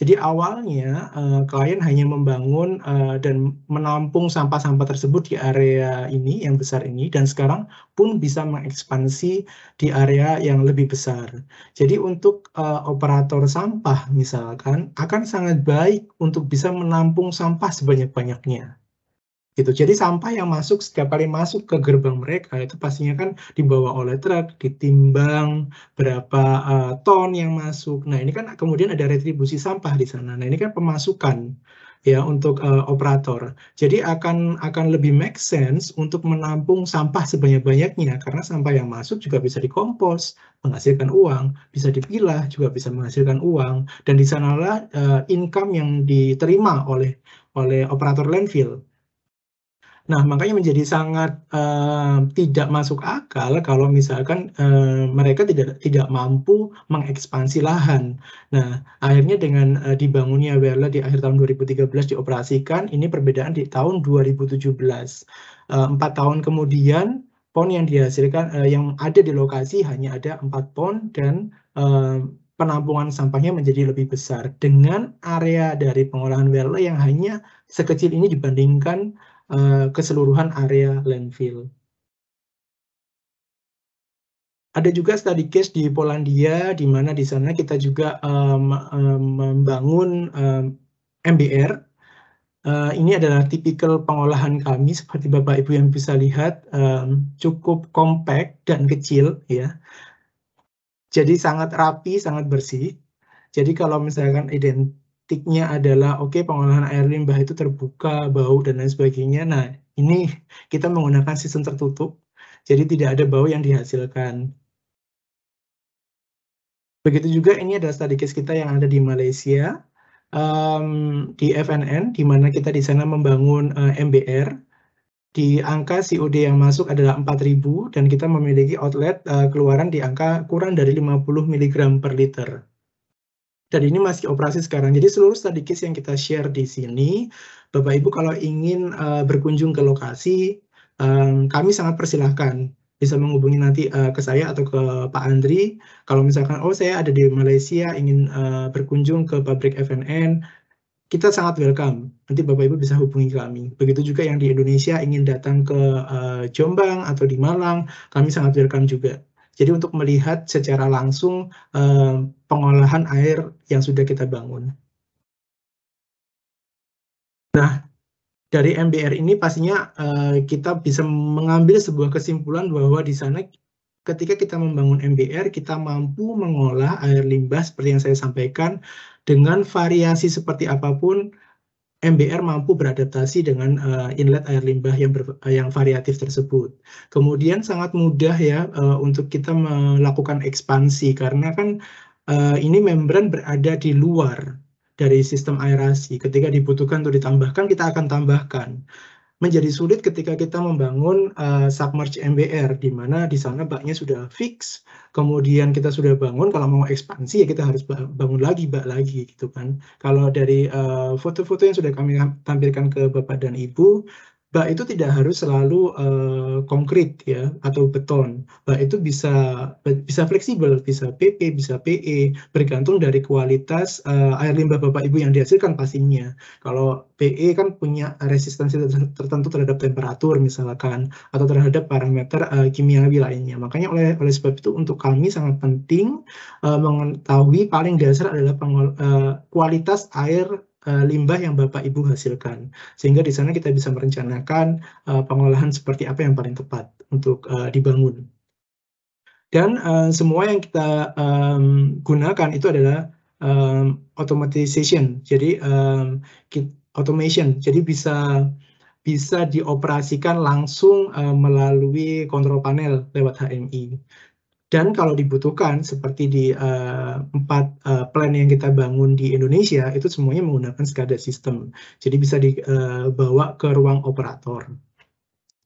Jadi awalnya uh, klien hanya membangun uh, dan menampung sampah-sampah tersebut di area ini yang besar ini dan sekarang pun bisa mengekspansi di area yang lebih besar. Jadi untuk uh, operator sampah misalkan akan sangat baik untuk bisa menampung sampah sebanyak-banyaknya gitu. Jadi sampah yang masuk setiap kali masuk ke gerbang mereka itu pastinya kan dibawa oleh truk, ditimbang berapa uh, ton yang masuk. Nah ini kan kemudian ada retribusi sampah di sana. Nah ini kan pemasukan ya untuk uh, operator. Jadi akan akan lebih make sense untuk menampung sampah sebanyak-banyaknya karena sampah yang masuk juga bisa dikompos, menghasilkan uang, bisa dipilah juga bisa menghasilkan uang dan di sanalah uh, income yang diterima oleh oleh operator landfill Nah, makanya menjadi sangat uh, tidak masuk akal kalau misalkan uh, mereka tidak tidak mampu mengekspansi lahan. Nah, akhirnya dengan uh, dibangunnya Werla di akhir tahun 2013 dioperasikan, ini perbedaan di tahun 2017. Empat uh, tahun kemudian pon yang dihasilkan uh, yang ada di lokasi hanya ada empat pon dan uh, penampungan sampahnya menjadi lebih besar dengan area dari pengolahan Werla yang hanya sekecil ini dibandingkan Eh, keseluruhan area landfill. Ada juga study case di Polandia, di mana di sana kita juga um, um, membangun um, MBR. Uh, ini adalah tipikal pengolahan kami, seperti Bapak Ibu yang bisa lihat, um, cukup kompak dan kecil, ya. Jadi sangat rapi, sangat bersih. Jadi kalau misalkan ident praktiknya adalah oke okay, pengolahan air limbah itu terbuka, bau dan lain sebagainya. Nah, ini kita menggunakan sistem tertutup. Jadi tidak ada bau yang dihasilkan. Begitu juga ini adalah study case kita yang ada di Malaysia. Um, di FNN, di mana kita di sana membangun uh, eh, MBR, di angka COD yang masuk adalah 4000 dan kita memiliki outlet uh, keluaran di angka kurang dari 50 mg per liter. Dan ini masih operasi sekarang. Jadi seluruh study case yang kita share di sini, Bapak Ibu kalau ingin uh, berkunjung ke lokasi, um, kami sangat persilahkan bisa menghubungi nanti uh, ke saya atau ke Pak Andri. Kalau misalkan, oh saya ada di Malaysia, ingin uh, berkunjung ke pabrik FNN, kita sangat welcome. Nanti Bapak Ibu bisa hubungi kami. Begitu juga yang di Indonesia ingin datang ke uh, Jombang atau di Malang, kami sangat welcome juga. Jadi untuk melihat secara langsung uh, pengolahan air yang sudah kita bangun.
Nah, dari
MBR ini pastinya uh, kita bisa mengambil sebuah kesimpulan bahwa di sana ketika kita membangun MBR kita mampu mengolah air limbah seperti yang saya sampaikan dengan variasi seperti apapun MBR mampu beradaptasi dengan uh, inlet air limbah yang ber, yang variatif tersebut. Kemudian sangat mudah ya uh, untuk kita melakukan ekspansi karena kan uh, ini membran berada di luar dari sistem aerasi. Ketika dibutuhkan untuk ditambahkan, kita akan tambahkan. Menjadi sulit ketika kita membangun uh, eh, submerge MBR, di mana di sana baknya sudah fix, kemudian kita sudah bangun, kalau mau ekspansi ya kita harus bangun lagi bak lagi gitu kan. Kalau dari eh, foto-foto uh, foto -foto yang sudah kami tampilkan ke Bapak dan Ibu, bak itu tidak harus selalu uh, konkret ya atau beton. Bak itu bisa bisa fleksibel, bisa PP, bisa PE, bergantung dari kualitas uh, air limbah Bapak Ibu yang dihasilkan pastinya. Kalau PE kan punya resistensi tertentu terhadap temperatur misalkan atau terhadap parameter uh, kimiawi lainnya. Makanya oleh oleh sebab itu untuk kami sangat penting uh, mengetahui paling dasar adalah uh, kualitas air Eh, limbah yang Bapak Ibu hasilkan. Sehingga di sana kita bisa merencanakan uh, pengolahan seperti apa yang paling tepat untuk uh, dibangun. Dan uh, semua yang kita um, gunakan itu adalah um, automatization, jadi um, automation, jadi bisa bisa dioperasikan langsung uh, melalui kontrol panel lewat HMI. Dan kalau dibutuhkan, seperti di uh, empat uh, plan yang kita bangun di Indonesia, itu semuanya menggunakan SCADA sistem, Jadi bisa dibawa eh, ke ruang operator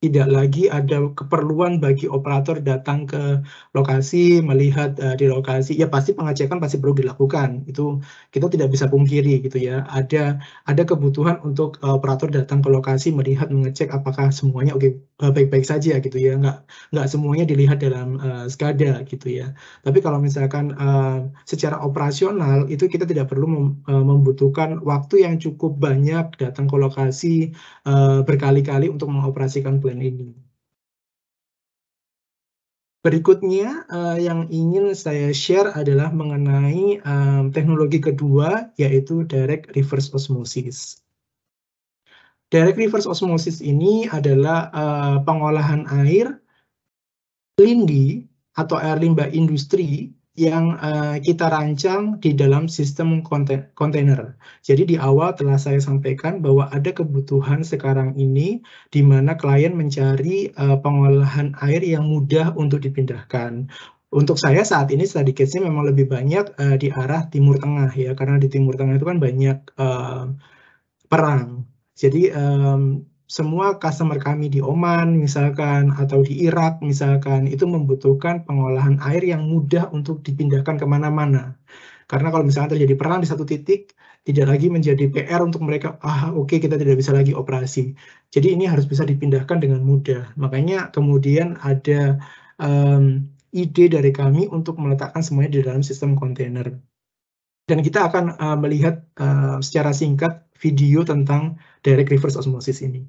tidak lagi ada keperluan bagi operator datang ke lokasi melihat uh, di lokasi ya pasti pengecekan pasti perlu dilakukan itu kita tidak bisa pungkiri gitu ya ada ada kebutuhan untuk uh, operator datang ke lokasi melihat mengecek apakah semuanya oke okay, eh, baik-baik saja gitu ya nggak nggak semuanya dilihat dalam uh, skada gitu ya tapi kalau misalkan uh, secara operasional itu kita tidak perlu mem membutuhkan waktu yang cukup banyak datang ke lokasi uh, berkali-kali untuk mengoperasikan perubahan ini. Berikutnya uh, yang ingin saya share adalah mengenai um, teknologi kedua yaitu direct reverse osmosis. Direct reverse osmosis ini adalah uh, pengolahan air lindi atau air limbah industri yang uh, kita rancang di dalam sistem kontainer. Jadi di awal telah saya sampaikan bahwa ada kebutuhan sekarang ini di mana klien mencari uh, pengolahan air yang mudah untuk dipindahkan. Untuk saya saat ini study case-nya memang lebih banyak uh, di arah Timur Tengah ya, karena di Timur Tengah itu kan banyak uh, perang. Jadi um, semua customer kami di Oman misalkan atau di Irak misalkan itu membutuhkan pengolahan air yang mudah untuk dipindahkan kemana-mana. Karena kalau misalnya terjadi perang di satu titik, tidak lagi menjadi PR untuk mereka, ah oke okay, kita tidak bisa lagi operasi. Jadi ini harus bisa dipindahkan dengan mudah. Makanya kemudian ada um, ide dari kami untuk meletakkan semuanya di dalam sistem kontainer. Dan kita akan
uh, melihat uh, secara singkat video tentang direct reverse osmosis ini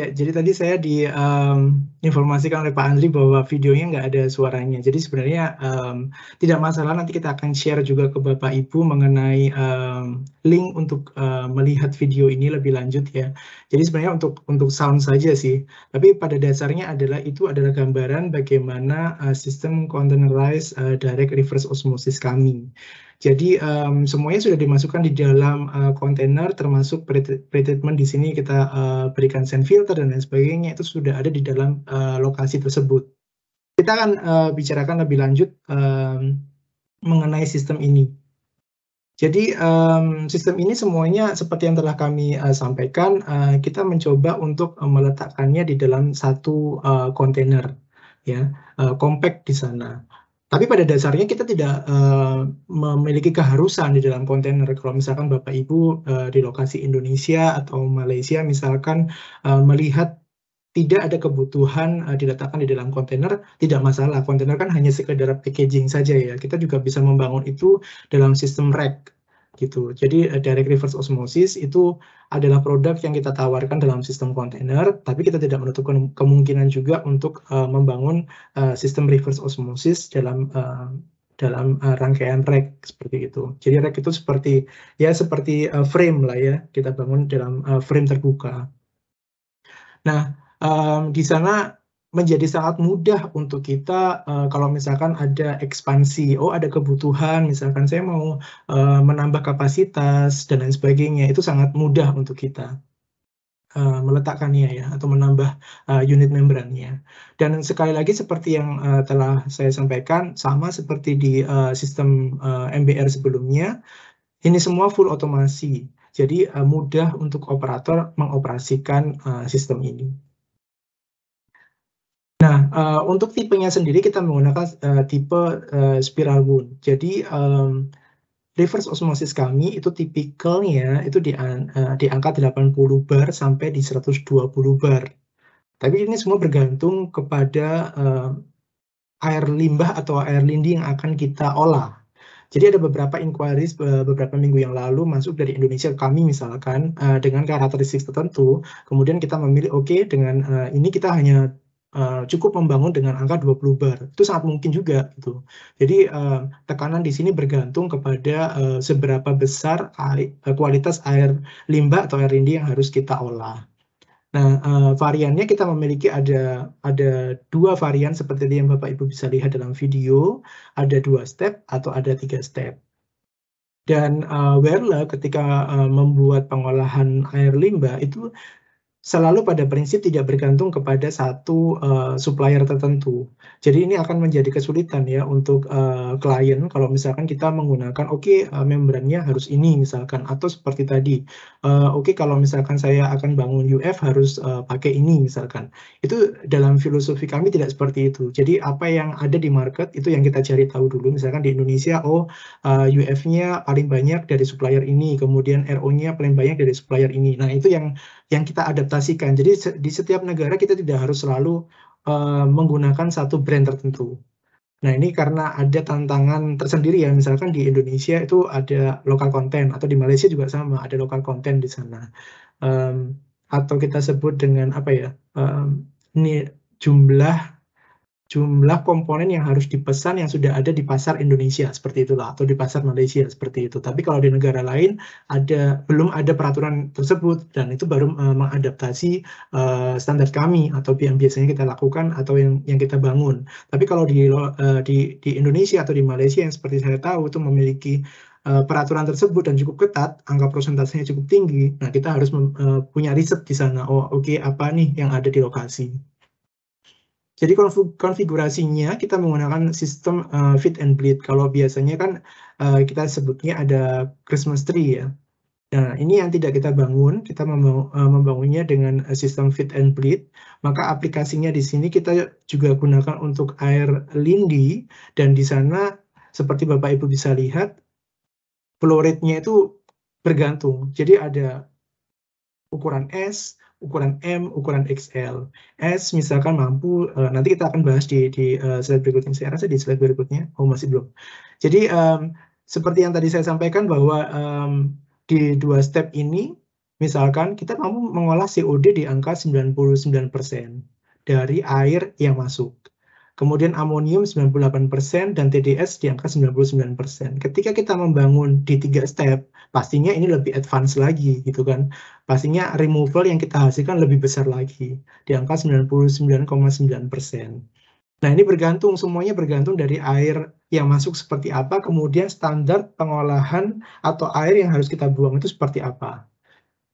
Ya, jadi tadi saya diinformasikan um, oleh Pak Andri bahwa videonya nggak ada suaranya. Jadi sebenarnya um,
tidak masalah, nanti kita akan share juga ke Bapak Ibu mengenai um, link untuk uh, melihat video ini lebih lanjut ya. Jadi sebenarnya untuk untuk sound saja sih. Tapi pada dasarnya adalah itu adalah gambaran bagaimana uh, sistem containerized uh, direct reverse osmosis kami. Jadi um, semuanya sudah dimasukkan di dalam eh, kontainer uh, termasuk pretreatment di sini kita uh, berikan sand filter dan lain sebagainya itu sudah ada di dalam uh, lokasi tersebut. Kita akan uh, bicarakan lebih lanjut um, mengenai sistem ini. Jadi um, sistem ini semuanya seperti yang telah kami uh, sampaikan, uh, kita mencoba untuk uh, meletakkannya di dalam satu kontainer, uh, ya, uh, compact di sana. Tapi pada dasarnya kita tidak uh, memiliki keharusan di dalam kontainer. Kalau misalkan Bapak Ibu uh, di lokasi Indonesia atau Malaysia misalkan uh, melihat tidak ada kebutuhan uh, diletakkan di dalam kontainer, tidak masalah. Kontainer kan hanya sekedar packaging saja ya. Kita juga bisa membangun itu dalam sistem rack gitu. Jadi eh, direct reverse osmosis itu adalah produk yang kita tawarkan dalam sistem kontainer, tapi kita tidak menutup kemungkinan juga untuk uh, membangun uh, sistem reverse osmosis dalam uh, dalam uh, rangkaian rack seperti itu. Jadi rack itu seperti ya seperti uh, frame lah ya kita bangun dalam uh, frame terbuka. Nah um, di sana menjadi sangat mudah untuk kita uh, kalau misalkan ada ekspansi, oh ada kebutuhan, misalkan saya mau uh, menambah kapasitas dan lain sebagainya, itu sangat mudah untuk kita uh, meletakkannya ya atau menambah uh, unit membrannya. Dan sekali lagi seperti yang uh, telah saya sampaikan, sama seperti di uh, sistem uh, MBR sebelumnya, ini semua full otomasi. Jadi uh, mudah untuk operator mengoperasikan uh, sistem ini. Nah, uh, untuk tipenya sendiri kita menggunakan uh, tipe uh, spiral wound. Jadi um, reverse osmosis kami itu tipikalnya itu di, uh, di angka 80 bar sampai di 120 bar. Tapi ini semua bergantung kepada uh, air limbah atau air lindi yang akan kita olah. Jadi ada beberapa inquiries beberapa minggu yang lalu masuk dari Indonesia ke kami misalkan dengan karakteristik tertentu, kemudian kita memilih oke okay, dengan ini kita hanya uh, cukup membangun dengan angka 20 bar. Itu sangat mungkin juga gitu. Jadi uh, tekanan di sini bergantung kepada uh, seberapa besar air, kualitas air limbah atau air rindi yang harus kita olah. Nah, uh, variannya kita memiliki ada ada dua varian seperti yang Bapak Ibu bisa lihat dalam video, ada dua step atau ada tiga step. Dan uh, Werle ketika uh, membuat pengolahan air limbah itu selalu pada prinsip tidak bergantung kepada satu uh, supplier tertentu. Jadi ini akan menjadi kesulitan ya untuk uh, klien kalau misalkan kita menggunakan oke okay, uh, eh, membrannya harus ini misalkan atau seperti tadi uh, oke okay, kalau misalkan saya akan bangun UF harus uh, pakai ini misalkan. Itu dalam filosofi kami tidak seperti itu. Jadi apa yang ada di market itu yang kita cari tahu dulu misalkan di Indonesia oh uh, UF-nya paling banyak dari supplier ini, kemudian RO-nya paling banyak dari supplier ini. Nah, itu yang yang kita adaptasikan. Jadi di setiap negara kita tidak harus selalu uh, menggunakan satu brand tertentu. Nah ini karena ada tantangan tersendiri ya, misalkan di Indonesia itu ada lokal konten atau di Malaysia juga sama ada lokal konten di sana. Um, atau kita sebut dengan apa ya um, ini jumlah jumlah komponen yang harus dipesan yang sudah ada di pasar Indonesia seperti itulah atau di pasar Malaysia seperti itu. Tapi kalau di negara lain ada belum ada peraturan tersebut dan itu baru uh, mengadaptasi uh, standar kami atau yang biasanya kita lakukan atau yang yang kita bangun. Tapi kalau di uh, di di Indonesia atau di Malaysia yang seperti saya tahu itu memiliki peraturan tersebut dan cukup ketat, angka persentasenya cukup tinggi. Nah, kita harus punya riset di sana. Oh, oke okay, apa nih yang ada di lokasi? Jadi konfigurasinya kita menggunakan sistem uh, fit and bleed. Kalau biasanya kan uh, kita sebutnya ada Christmas tree ya. Nah, ini yang tidak kita bangun, kita eh, membangunnya dengan sistem fit and bleed. Maka aplikasinya di sini kita juga gunakan untuk air lindi dan di sana seperti Bapak Ibu bisa lihat flow rate-nya itu bergantung. Jadi ada ukuran S, ukuran M, ukuran XL. S misalkan mampu, uh, nanti kita akan bahas di, di uh, slide berikutnya, saya rasa di slide berikutnya, oh masih belum. Jadi um, seperti yang tadi saya sampaikan bahwa um, di dua step ini, misalkan kita mampu mengolah COD di angka 99% dari air yang masuk. Kemudian amonium 98% dan TDS di angka 99%. Ketika kita membangun di tiga step, pastinya ini lebih advance lagi gitu kan. Pastinya removal yang kita hasilkan lebih besar lagi di angka 99,9%. Nah ini bergantung, semuanya bergantung dari air yang masuk seperti apa, kemudian standar pengolahan atau air yang harus kita buang itu seperti apa.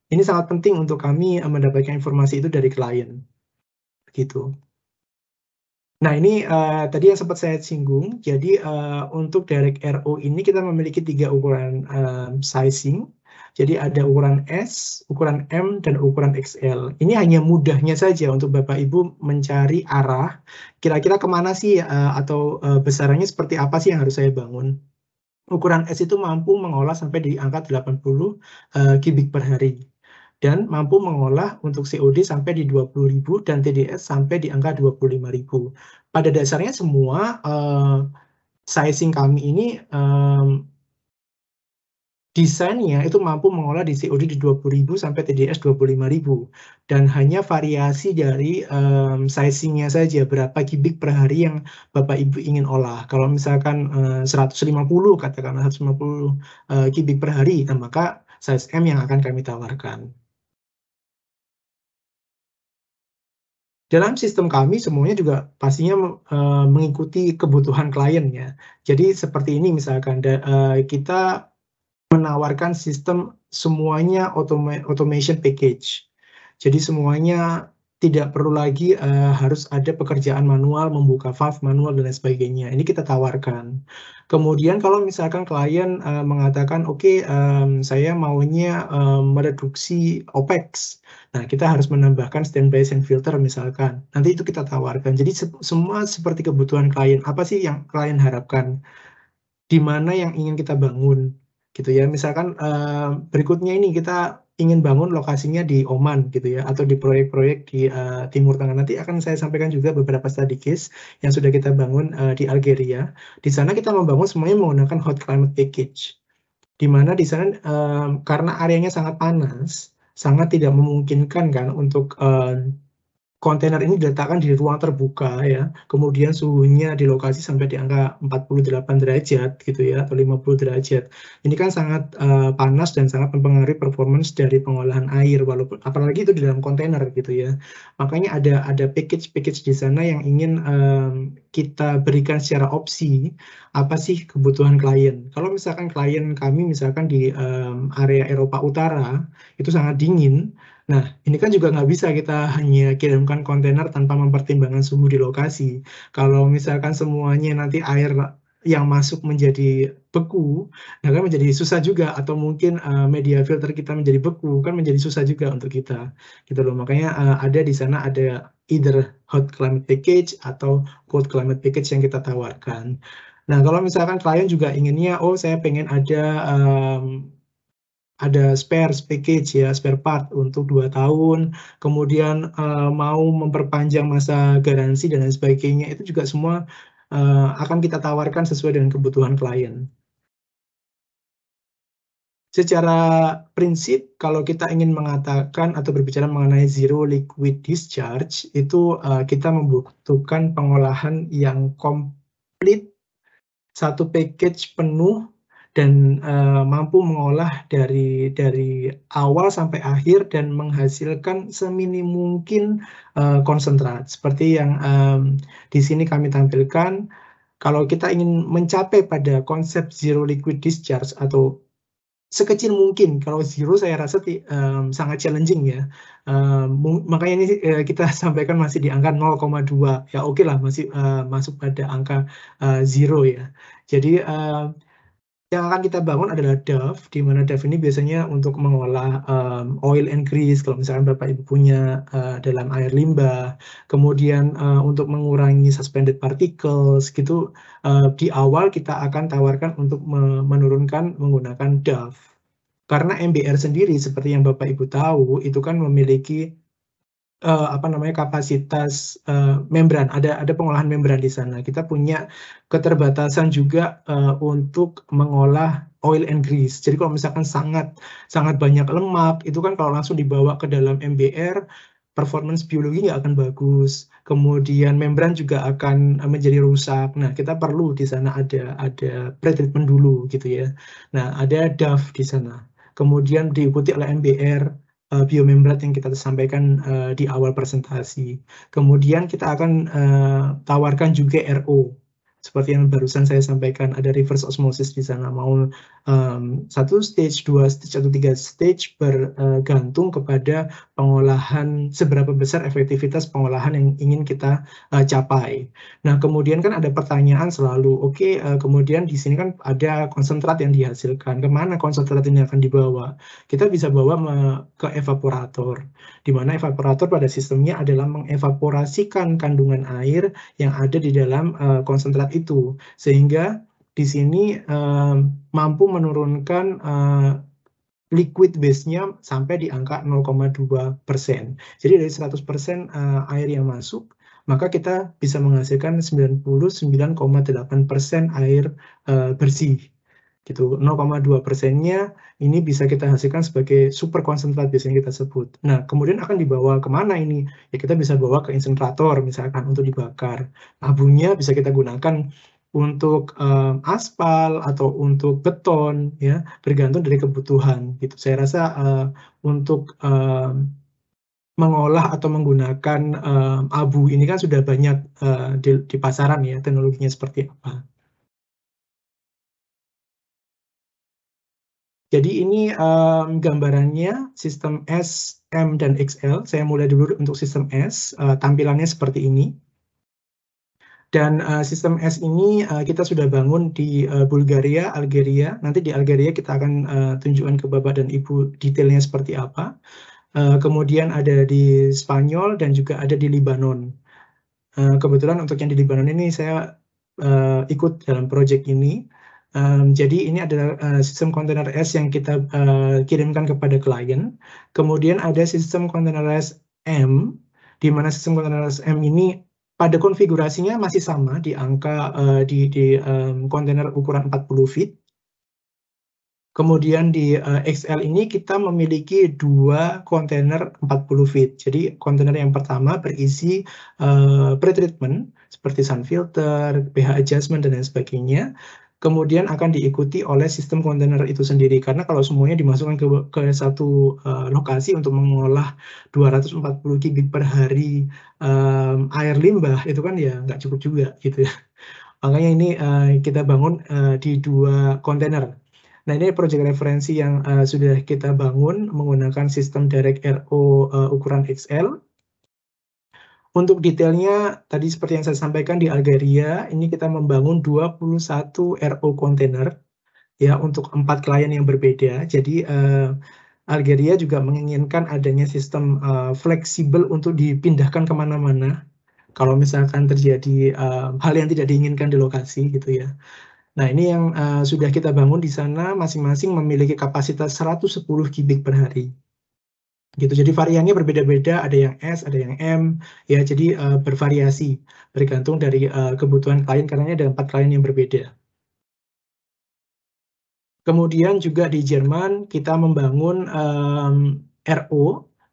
Ini sangat penting untuk kami mendapatkan informasi itu dari klien. Begitu. Nah, ini uh, tadi yang sempat saya singgung. Jadi, uh, untuk direct RO ini kita memiliki tiga ukuran um, sizing. Jadi, ada ukuran S, ukuran M, dan ukuran XL. Ini hanya mudahnya saja untuk Bapak-Ibu mencari arah. Kira-kira kemana sih atau besarnya seperti apa sih yang harus saya bangun. Ukuran S itu mampu mengolah sampai di angka 80 uh, kubik per hari dan mampu mengolah untuk COD sampai di 20.000 dan TDS sampai di angka 25.000. Pada dasarnya semua uh, sizing kami ini um, desainnya itu mampu mengolah di COD di 20.000 sampai TDS 25.000 dan hanya variasi dari um, sizingnya saja berapa kubik per hari yang Bapak Ibu ingin olah kalau misalkan
eh, uh, 150 katakanlah 150 uh, eh, per hari nah maka size M yang akan kami tawarkan dalam sistem kami semuanya juga pastinya uh, mengikuti kebutuhan kliennya.
Jadi seperti ini misalkan da, uh, kita menawarkan sistem semuanya automation package. Jadi semuanya tidak perlu lagi uh, harus ada pekerjaan manual, membuka valve manual dan lain sebagainya. Ini kita tawarkan. Kemudian kalau misalkan klien uh, mengatakan, oke, okay, um, saya maunya um, mereduksi OPEX, nah kita harus menambahkan standby and filter misalkan. Nanti itu kita tawarkan. Jadi se semua seperti kebutuhan klien. Apa sih yang klien harapkan? Di mana yang ingin kita bangun? Gitu ya. Misalkan uh, berikutnya ini kita ingin bangun lokasinya di Oman gitu ya atau di proyek-proyek di uh, Timur Tengah nanti akan saya sampaikan juga beberapa study case yang sudah kita bangun uh, di Algeria. Di sana kita membangun semuanya menggunakan hot climate package. Di mana di sana uh, karena areanya sangat panas, sangat tidak memungkinkan kan untuk uh, kontainer ini diletakkan di ruang terbuka ya, kemudian suhunya di lokasi sampai di angka 48 derajat gitu ya atau 50 derajat. Ini kan sangat uh, panas dan sangat mempengaruhi performance dari pengolahan air walaupun apalagi itu di dalam kontainer gitu ya. Makanya ada ada package-package di sana yang ingin um, kita berikan secara opsi apa sih kebutuhan klien. Kalau misalkan klien kami misalkan di um, area Eropa Utara itu sangat dingin Nah, ini kan juga nggak bisa kita hanya kirimkan kontainer tanpa mempertimbangkan suhu di lokasi. Kalau misalkan semuanya nanti air yang masuk menjadi beku, nah kan menjadi susah juga atau mungkin uh, media filter kita menjadi beku kan menjadi susah juga untuk kita gitu loh makanya uh, ada di sana ada either hot climate package atau cold climate package yang kita tawarkan. Nah kalau misalkan klien juga inginnya oh saya pengen ada um, ada spare package ya, spare part untuk dua tahun, kemudian uh, mau memperpanjang masa garansi dan lain sebagainya, itu juga semua uh, akan kita tawarkan sesuai dengan kebutuhan klien. Secara prinsip, kalau kita ingin mengatakan atau berbicara mengenai zero liquid discharge, itu uh, kita membutuhkan pengolahan yang komplit, satu package penuh dan uh, mampu mengolah dari dari awal sampai akhir dan menghasilkan seminim mungkin uh, eh, konsentrat seperti yang um, di sini kami tampilkan kalau kita ingin mencapai pada konsep zero liquid discharge atau sekecil mungkin kalau zero saya rasa um, sangat challenging ya um, makanya ini uh, kita sampaikan masih di angka 0,2 ya oke okay lah masih uh, masuk pada angka uh, zero ya jadi uh, yang akan kita bangun adalah DAF, di mana DAF ini biasanya untuk mengolah um, oil and grease, kalau misalkan Bapak Ibu punya uh, dalam air limbah, kemudian uh, untuk mengurangi suspended particles, gitu, uh, di awal kita akan tawarkan untuk me menurunkan menggunakan DAF. Karena MBR sendiri, seperti yang Bapak Ibu tahu, itu kan memiliki uh, apa namanya kapasitas uh, membran ada ada pengolahan membran di sana kita punya keterbatasan juga uh, untuk mengolah oil and grease jadi kalau misalkan sangat sangat banyak lemak itu kan kalau langsung dibawa ke dalam MBR performance biologi nggak akan bagus kemudian membran juga akan menjadi rusak nah kita perlu di sana ada ada pretreatment dulu gitu ya nah ada DAF di sana kemudian diikuti oleh MBR uh, biomembrat yang kita sampaikan uh, di awal presentasi. Kemudian kita akan uh, tawarkan juga RO seperti yang barusan saya sampaikan ada reverse osmosis di sana mau um, satu stage dua stage atau tiga stage bergantung kepada pengolahan seberapa besar efektivitas pengolahan yang ingin kita uh, capai. Nah kemudian kan ada pertanyaan selalu oke okay, e, uh, kemudian di sini kan ada konsentrat yang dihasilkan kemana konsentrat ini akan dibawa kita bisa bawa ke evaporator di mana evaporator pada sistemnya adalah mengevaporasikan kandungan air yang ada di dalam uh, konsentrat itu sehingga di sini uh, mampu menurunkan uh, liquid base-nya sampai di angka 0,2 persen. Jadi dari 100 persen uh, air yang masuk, maka kita bisa menghasilkan 99,8 persen air uh, bersih gitu 0,2 persennya ini bisa kita hasilkan sebagai super konsentrat biasanya kita sebut. Nah kemudian akan dibawa kemana ini? Ya kita bisa bawa ke insentrator misalkan untuk dibakar. Abunya bisa kita gunakan untuk um, aspal atau untuk beton ya bergantung dari kebutuhan gitu. Saya rasa uh, untuk uh, mengolah atau menggunakan um, abu
ini kan sudah banyak uh, di, di pasaran ya teknologinya seperti apa. Jadi ini um, gambarannya sistem S, M, dan XL. Saya mulai dulu untuk sistem S, uh, tampilannya
seperti ini. Dan uh, sistem S ini uh, kita sudah bangun di uh, Bulgaria, Algeria. Nanti di Algeria kita akan uh, tunjukkan ke Bapak dan Ibu detailnya seperti apa. Uh, kemudian ada di Spanyol dan juga ada di Libanon. Uh, kebetulan untuk yang di Libanon ini saya uh, ikut dalam proyek ini Um, jadi ini adalah uh, sistem kontainer S yang kita uh, kirimkan kepada klien. Kemudian ada sistem kontainer S M, di mana sistem kontainer S M ini pada konfigurasinya masih sama di angka uh, di di um, ukuran 40 feet. Kemudian di uh, XL ini kita memiliki dua kontainer 40 feet. Jadi kontainer yang pertama berisi uh, pretreatment seperti sun filter, pH adjustment dan lain sebagainya kemudian akan diikuti oleh sistem kontainer itu sendiri karena kalau semuanya dimasukkan ke, ke satu uh, lokasi untuk mengolah 240 kubik per hari um, air limbah itu kan ya nggak cukup juga gitu ya makanya ini uh, kita bangun uh, di dua kontainer nah ini proyek referensi yang uh, sudah kita bangun menggunakan sistem direct RO uh, ukuran XL untuk detailnya, tadi seperti yang saya sampaikan di Algeria ini kita membangun 21 RO container ya untuk empat klien yang berbeda. Jadi uh, Algeria juga menginginkan adanya sistem uh, fleksibel untuk dipindahkan kemana-mana kalau misalkan terjadi uh, hal yang tidak diinginkan di lokasi gitu ya. Nah ini yang uh, sudah kita bangun di sana masing-masing memiliki kapasitas 110 kubik per hari gitu. Jadi variannya berbeda-beda, ada yang S, ada yang M, ya. Jadi uh, bervariasi bergantung dari uh, kebutuhan klien karena ada empat klien yang berbeda. Kemudian juga di Jerman kita membangun um, eh, RO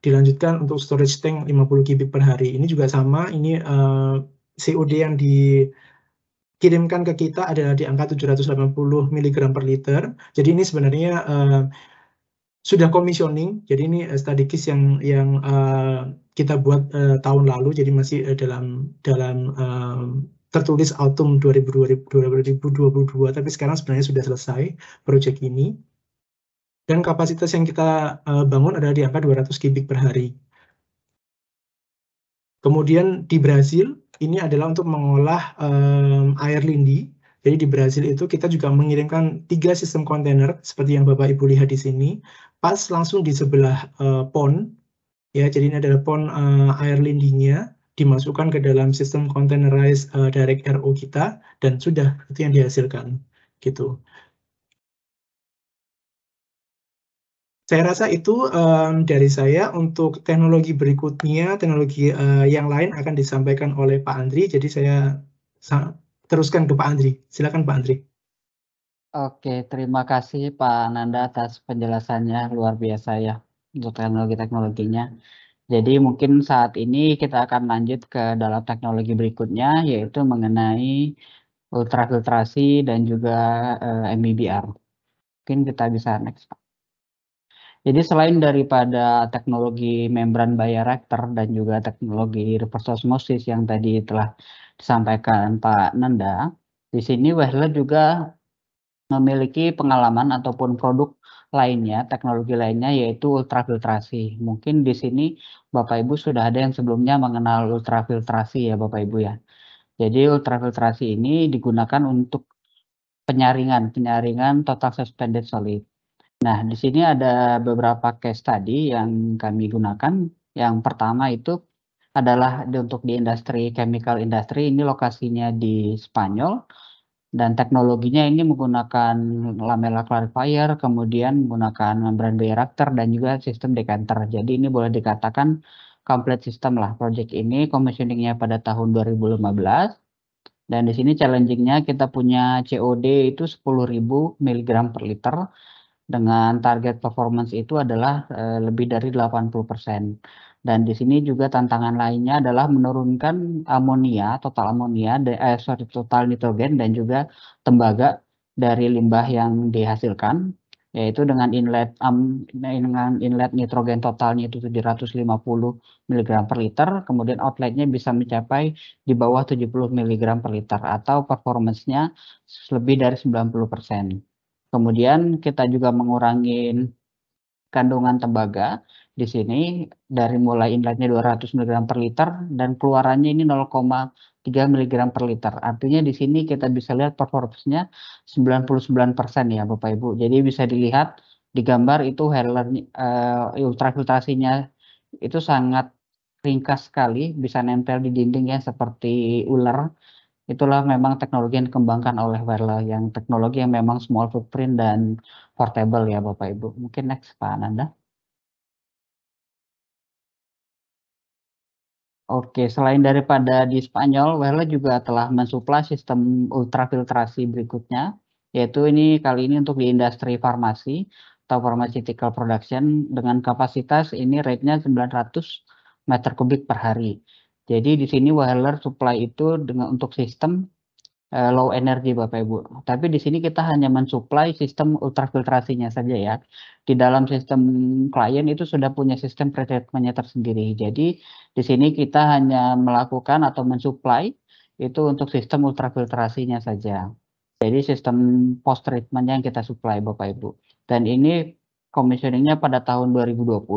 dilanjutkan untuk storage tank 50 kubik per hari. Ini juga sama, ini uh, COD yang dikirimkan ke kita adalah di angka 780 mg per liter. Jadi ini sebenarnya uh, sudah commissioning. Jadi ini eh, study case yang yang uh, kita buat uh, tahun lalu. Jadi masih uh, dalam dalam uh, tertulis autumn 2022. Tapi sekarang sebenarnya sudah selesai proyek ini. Dan kapasitas yang kita uh, bangun adalah di angka 200 kubik per hari. Kemudian di Brazil ini adalah untuk mengolah um, air lindi. Jadi di Brazil itu kita juga mengirimkan tiga sistem kontainer seperti yang Bapak Ibu lihat di sini pas langsung di sebelah uh, pon ya jadi ini adalah pon uh, air lindinya dimasukkan
ke dalam sistem containerized uh, direct RO kita dan sudah itu yang dihasilkan gitu. Saya rasa itu um, dari saya untuk teknologi berikutnya, teknologi uh, yang lain akan
disampaikan oleh Pak Andri. Jadi saya teruskan ke Pak Andri. Silakan Pak Andri.
Oke, terima kasih Pak Nanda atas penjelasannya luar biasa ya untuk teknologi-teknologinya. Jadi mungkin saat ini kita akan lanjut ke dalam teknologi berikutnya yaitu mengenai ultrafiltrasi dan juga uh, eh, MBBR. Mungkin kita bisa next Pak. Jadi selain daripada teknologi membran bioreactor dan juga teknologi reverse osmosis yang tadi telah disampaikan Pak Nanda, di sini Wehler juga memiliki pengalaman ataupun produk lainnya, teknologi lainnya yaitu ultrafiltrasi. Mungkin di sini Bapak Ibu sudah ada yang sebelumnya mengenal ultrafiltrasi ya Bapak Ibu ya. Jadi ultrafiltrasi ini digunakan untuk penyaringan, penyaringan total suspended solid. Nah, di sini ada beberapa case tadi yang kami gunakan. Yang pertama itu adalah untuk di industri chemical industry ini lokasinya di Spanyol dan teknologinya ini menggunakan lamella clarifier, kemudian menggunakan membran bioreactor dan juga sistem decanter. Jadi ini boleh dikatakan complete system lah project ini commissioningnya pada tahun 2015. Dan di sini challengingnya kita punya COD itu 10.000 mg per liter dengan target performance itu adalah eh, lebih dari 80 dan di sini juga tantangan lainnya adalah menurunkan amonia, total amonia, eh, sorry, total nitrogen dan juga tembaga dari limbah yang dihasilkan, yaitu dengan inlet um, dengan inlet nitrogen totalnya itu 750 mg per liter, kemudian outletnya bisa mencapai di bawah 70 mg per liter atau performancenya lebih dari 90%. Kemudian kita juga mengurangi kandungan tembaga di sini dari mulai inletnya 200 mg per liter dan keluarannya ini 0,3 mg per liter. Artinya di sini kita bisa lihat performanya 99% ya Bapak Ibu. Jadi bisa dilihat di gambar itu heller uh, eh, ultrafiltrasinya itu sangat ringkas sekali, bisa nempel di dinding ya seperti ular. Itulah memang teknologi yang dikembangkan oleh Werla yang teknologi
yang memang small footprint dan portable ya Bapak Ibu. Mungkin next Pak Ananda. Oke, selain daripada di Spanyol, Wehle juga telah mensuplai sistem ultrafiltrasi berikutnya,
yaitu ini kali ini untuk di industri farmasi atau pharmaceutical production dengan kapasitas ini rate-nya 900 meter kubik per hari. Jadi di sini Wehle supply itu dengan untuk sistem Eh, low energy Bapak Ibu. Tapi di sini kita hanya mensuplai sistem ultrafiltrasinya saja ya. Di dalam sistem klien itu sudah punya sistem pretreatmentnya tersendiri. Jadi di sini kita hanya melakukan atau mensuplai itu untuk sistem ultrafiltrasinya saja. Jadi sistem post treatment yang kita supply Bapak Ibu. Dan ini commissioningnya pada tahun 2020.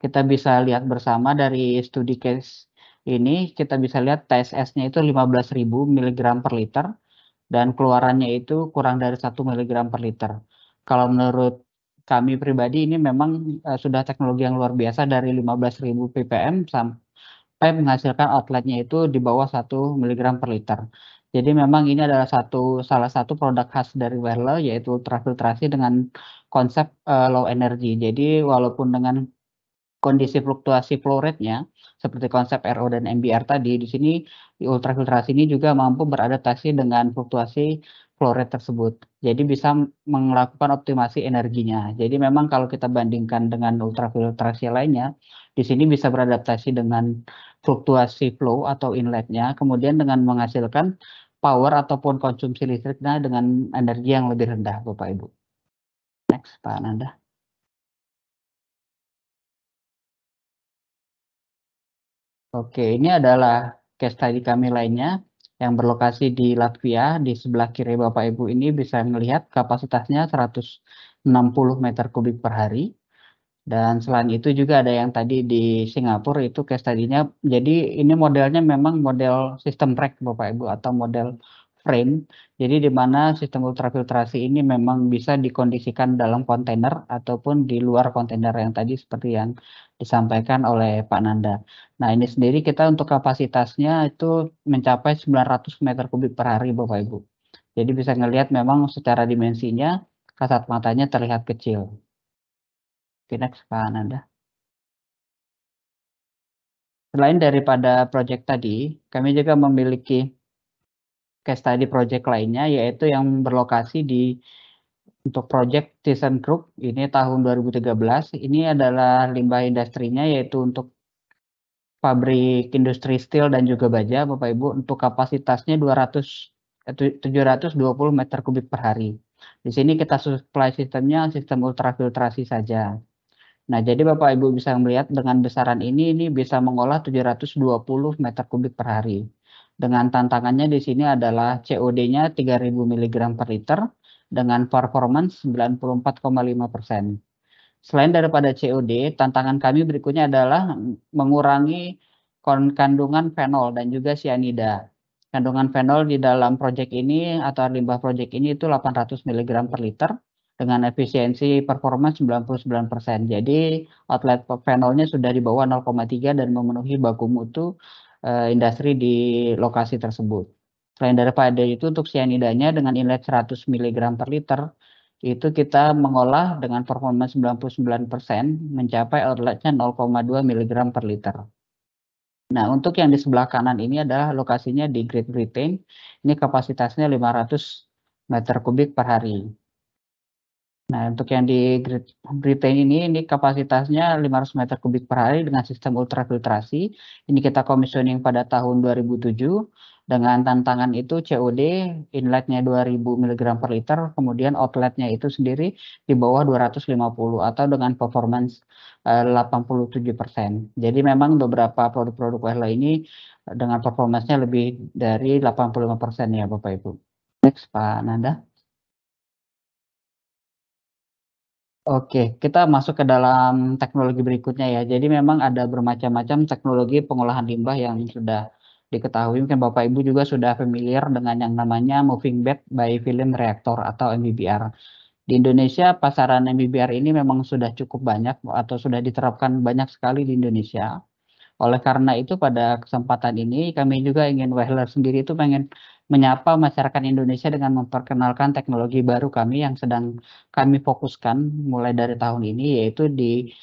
Kita bisa lihat bersama dari studi case ini kita bisa lihat TSS-nya itu 15.000 mg per liter dan keluarannya itu kurang dari 1 mg per liter. Kalau menurut kami pribadi ini memang uh, sudah teknologi yang luar biasa dari 15.000 ppm sampai eh, menghasilkan outletnya itu di bawah 1 mg per liter. Jadi memang ini adalah satu salah satu produk khas dari Werle yaitu ultrafiltrasi dengan konsep uh, low energy. Jadi walaupun dengan kondisi fluktuasi flow rate-nya seperti konsep RO dan MBR tadi di sini di ultrafiltrasi ini juga mampu beradaptasi dengan fluktuasi flow rate tersebut. Jadi bisa melakukan optimasi energinya. Jadi memang kalau kita bandingkan dengan ultrafiltrasi lainnya, di sini bisa beradaptasi dengan fluktuasi flow atau
inletnya, kemudian dengan menghasilkan power ataupun konsumsi listriknya dengan energi yang lebih rendah, Bapak Ibu. Next, Pak Nanda. Oke, ini adalah case tadi kami lainnya yang berlokasi di Latvia. Di sebelah kiri Bapak Ibu ini bisa
melihat kapasitasnya 160 meter kubik per hari. Dan selain itu juga ada yang tadi di Singapura itu case tadinya Jadi ini modelnya memang model sistem rack Bapak Ibu atau model frame. Jadi di mana sistem ultrafiltrasi ini memang bisa dikondisikan dalam kontainer ataupun di luar kontainer yang tadi seperti yang disampaikan oleh Pak Nanda. Nah, ini sendiri kita untuk kapasitasnya itu mencapai 900 meter kubik per hari, Bapak Ibu. Jadi bisa ngelihat memang
secara dimensinya kasat matanya terlihat kecil. Oke, next Pak Nanda. Selain daripada proyek tadi, kami juga memiliki case study proyek lainnya yaitu yang berlokasi
di untuk project Thyssen Group ini tahun 2013 ini adalah limbah industrinya yaitu untuk pabrik industri steel dan juga baja Bapak Ibu untuk kapasitasnya 200 720 eh, meter kubik per hari. Di sini kita supply sistemnya sistem ultrafiltrasi saja. Nah, jadi Bapak Ibu bisa melihat dengan besaran ini, ini bisa mengolah 720 meter kubik per hari. Dengan tantangannya di sini adalah COD-nya 3000 mg per liter, dengan performance 94,5 Selain daripada COD, tantangan kami berikutnya adalah mengurangi kandungan fenol dan juga sianida. Kandungan fenol di dalam proyek ini atau limbah proyek ini itu 800 mg per liter dengan efisiensi performa 99%. Jadi outlet fenolnya sudah di bawah 0,3 dan memenuhi baku mutu eh, industri di lokasi tersebut. Selain daripada itu untuk cyanidanya dengan inlet 100 mg per liter itu kita mengolah dengan performa 99% mencapai outletnya 0,2 mg per liter. Nah, untuk yang di sebelah kanan ini adalah lokasinya di Great Britain. Ini kapasitasnya 500 meter kubik per hari. Nah, untuk yang di Great Britain ini, ini kapasitasnya 500 meter kubik per hari dengan sistem ultrafiltrasi. Ini kita commissioning pada tahun 2007 dengan tantangan itu COD inletnya 2000 mg per liter, kemudian outletnya itu sendiri di bawah 250 atau dengan performance 87%. Eh, Jadi memang beberapa produk-produk Wehla ini eh, dengan
performanya lebih dari 85% ya Bapak Ibu. Next Pak Nanda. Oke, kita masuk ke dalam teknologi berikutnya ya. Jadi memang ada bermacam-macam teknologi pengolahan limbah yang sudah
diketahui mungkin Bapak Ibu juga sudah familiar dengan yang namanya Moving Bed by Film Reactor atau MBBR. Di Indonesia pasaran MBBR ini memang sudah cukup banyak atau sudah diterapkan banyak sekali di Indonesia. Oleh karena itu pada kesempatan ini kami juga ingin Wehler sendiri itu pengen menyapa masyarakat Indonesia dengan memperkenalkan teknologi baru kami yang sedang kami fokuskan mulai dari tahun ini yaitu di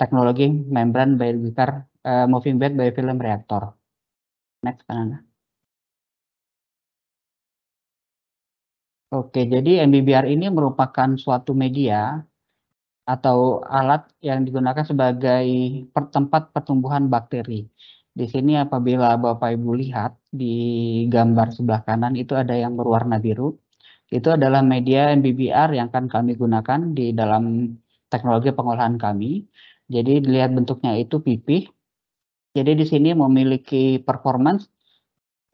teknologi membran biodigestor uh, eh, moving bed film Reactor. Next banana. Oke, jadi MBBR ini merupakan suatu media atau alat yang digunakan
sebagai tempat pertumbuhan bakteri. Di sini apabila Bapak Ibu lihat di gambar sebelah kanan itu ada yang berwarna biru. Itu adalah media MBBR yang akan kami gunakan di dalam teknologi pengolahan kami. Jadi dilihat bentuknya itu pipih jadi di sini memiliki performance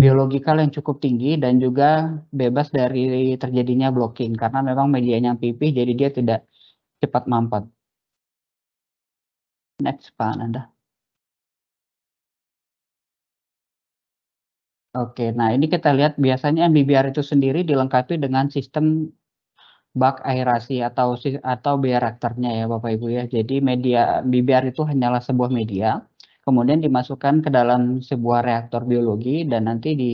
biologikal yang cukup tinggi dan juga bebas dari terjadinya blocking karena memang medianya pipih jadi dia tidak cepat mampet.
Next Pak Ananda. Oke, nah ini kita lihat biasanya MBBR itu sendiri dilengkapi dengan sistem
bak aerasi atau atau bioreaktornya ya Bapak Ibu ya. Jadi media MBBR itu hanyalah sebuah media kemudian dimasukkan ke dalam sebuah reaktor biologi dan nanti di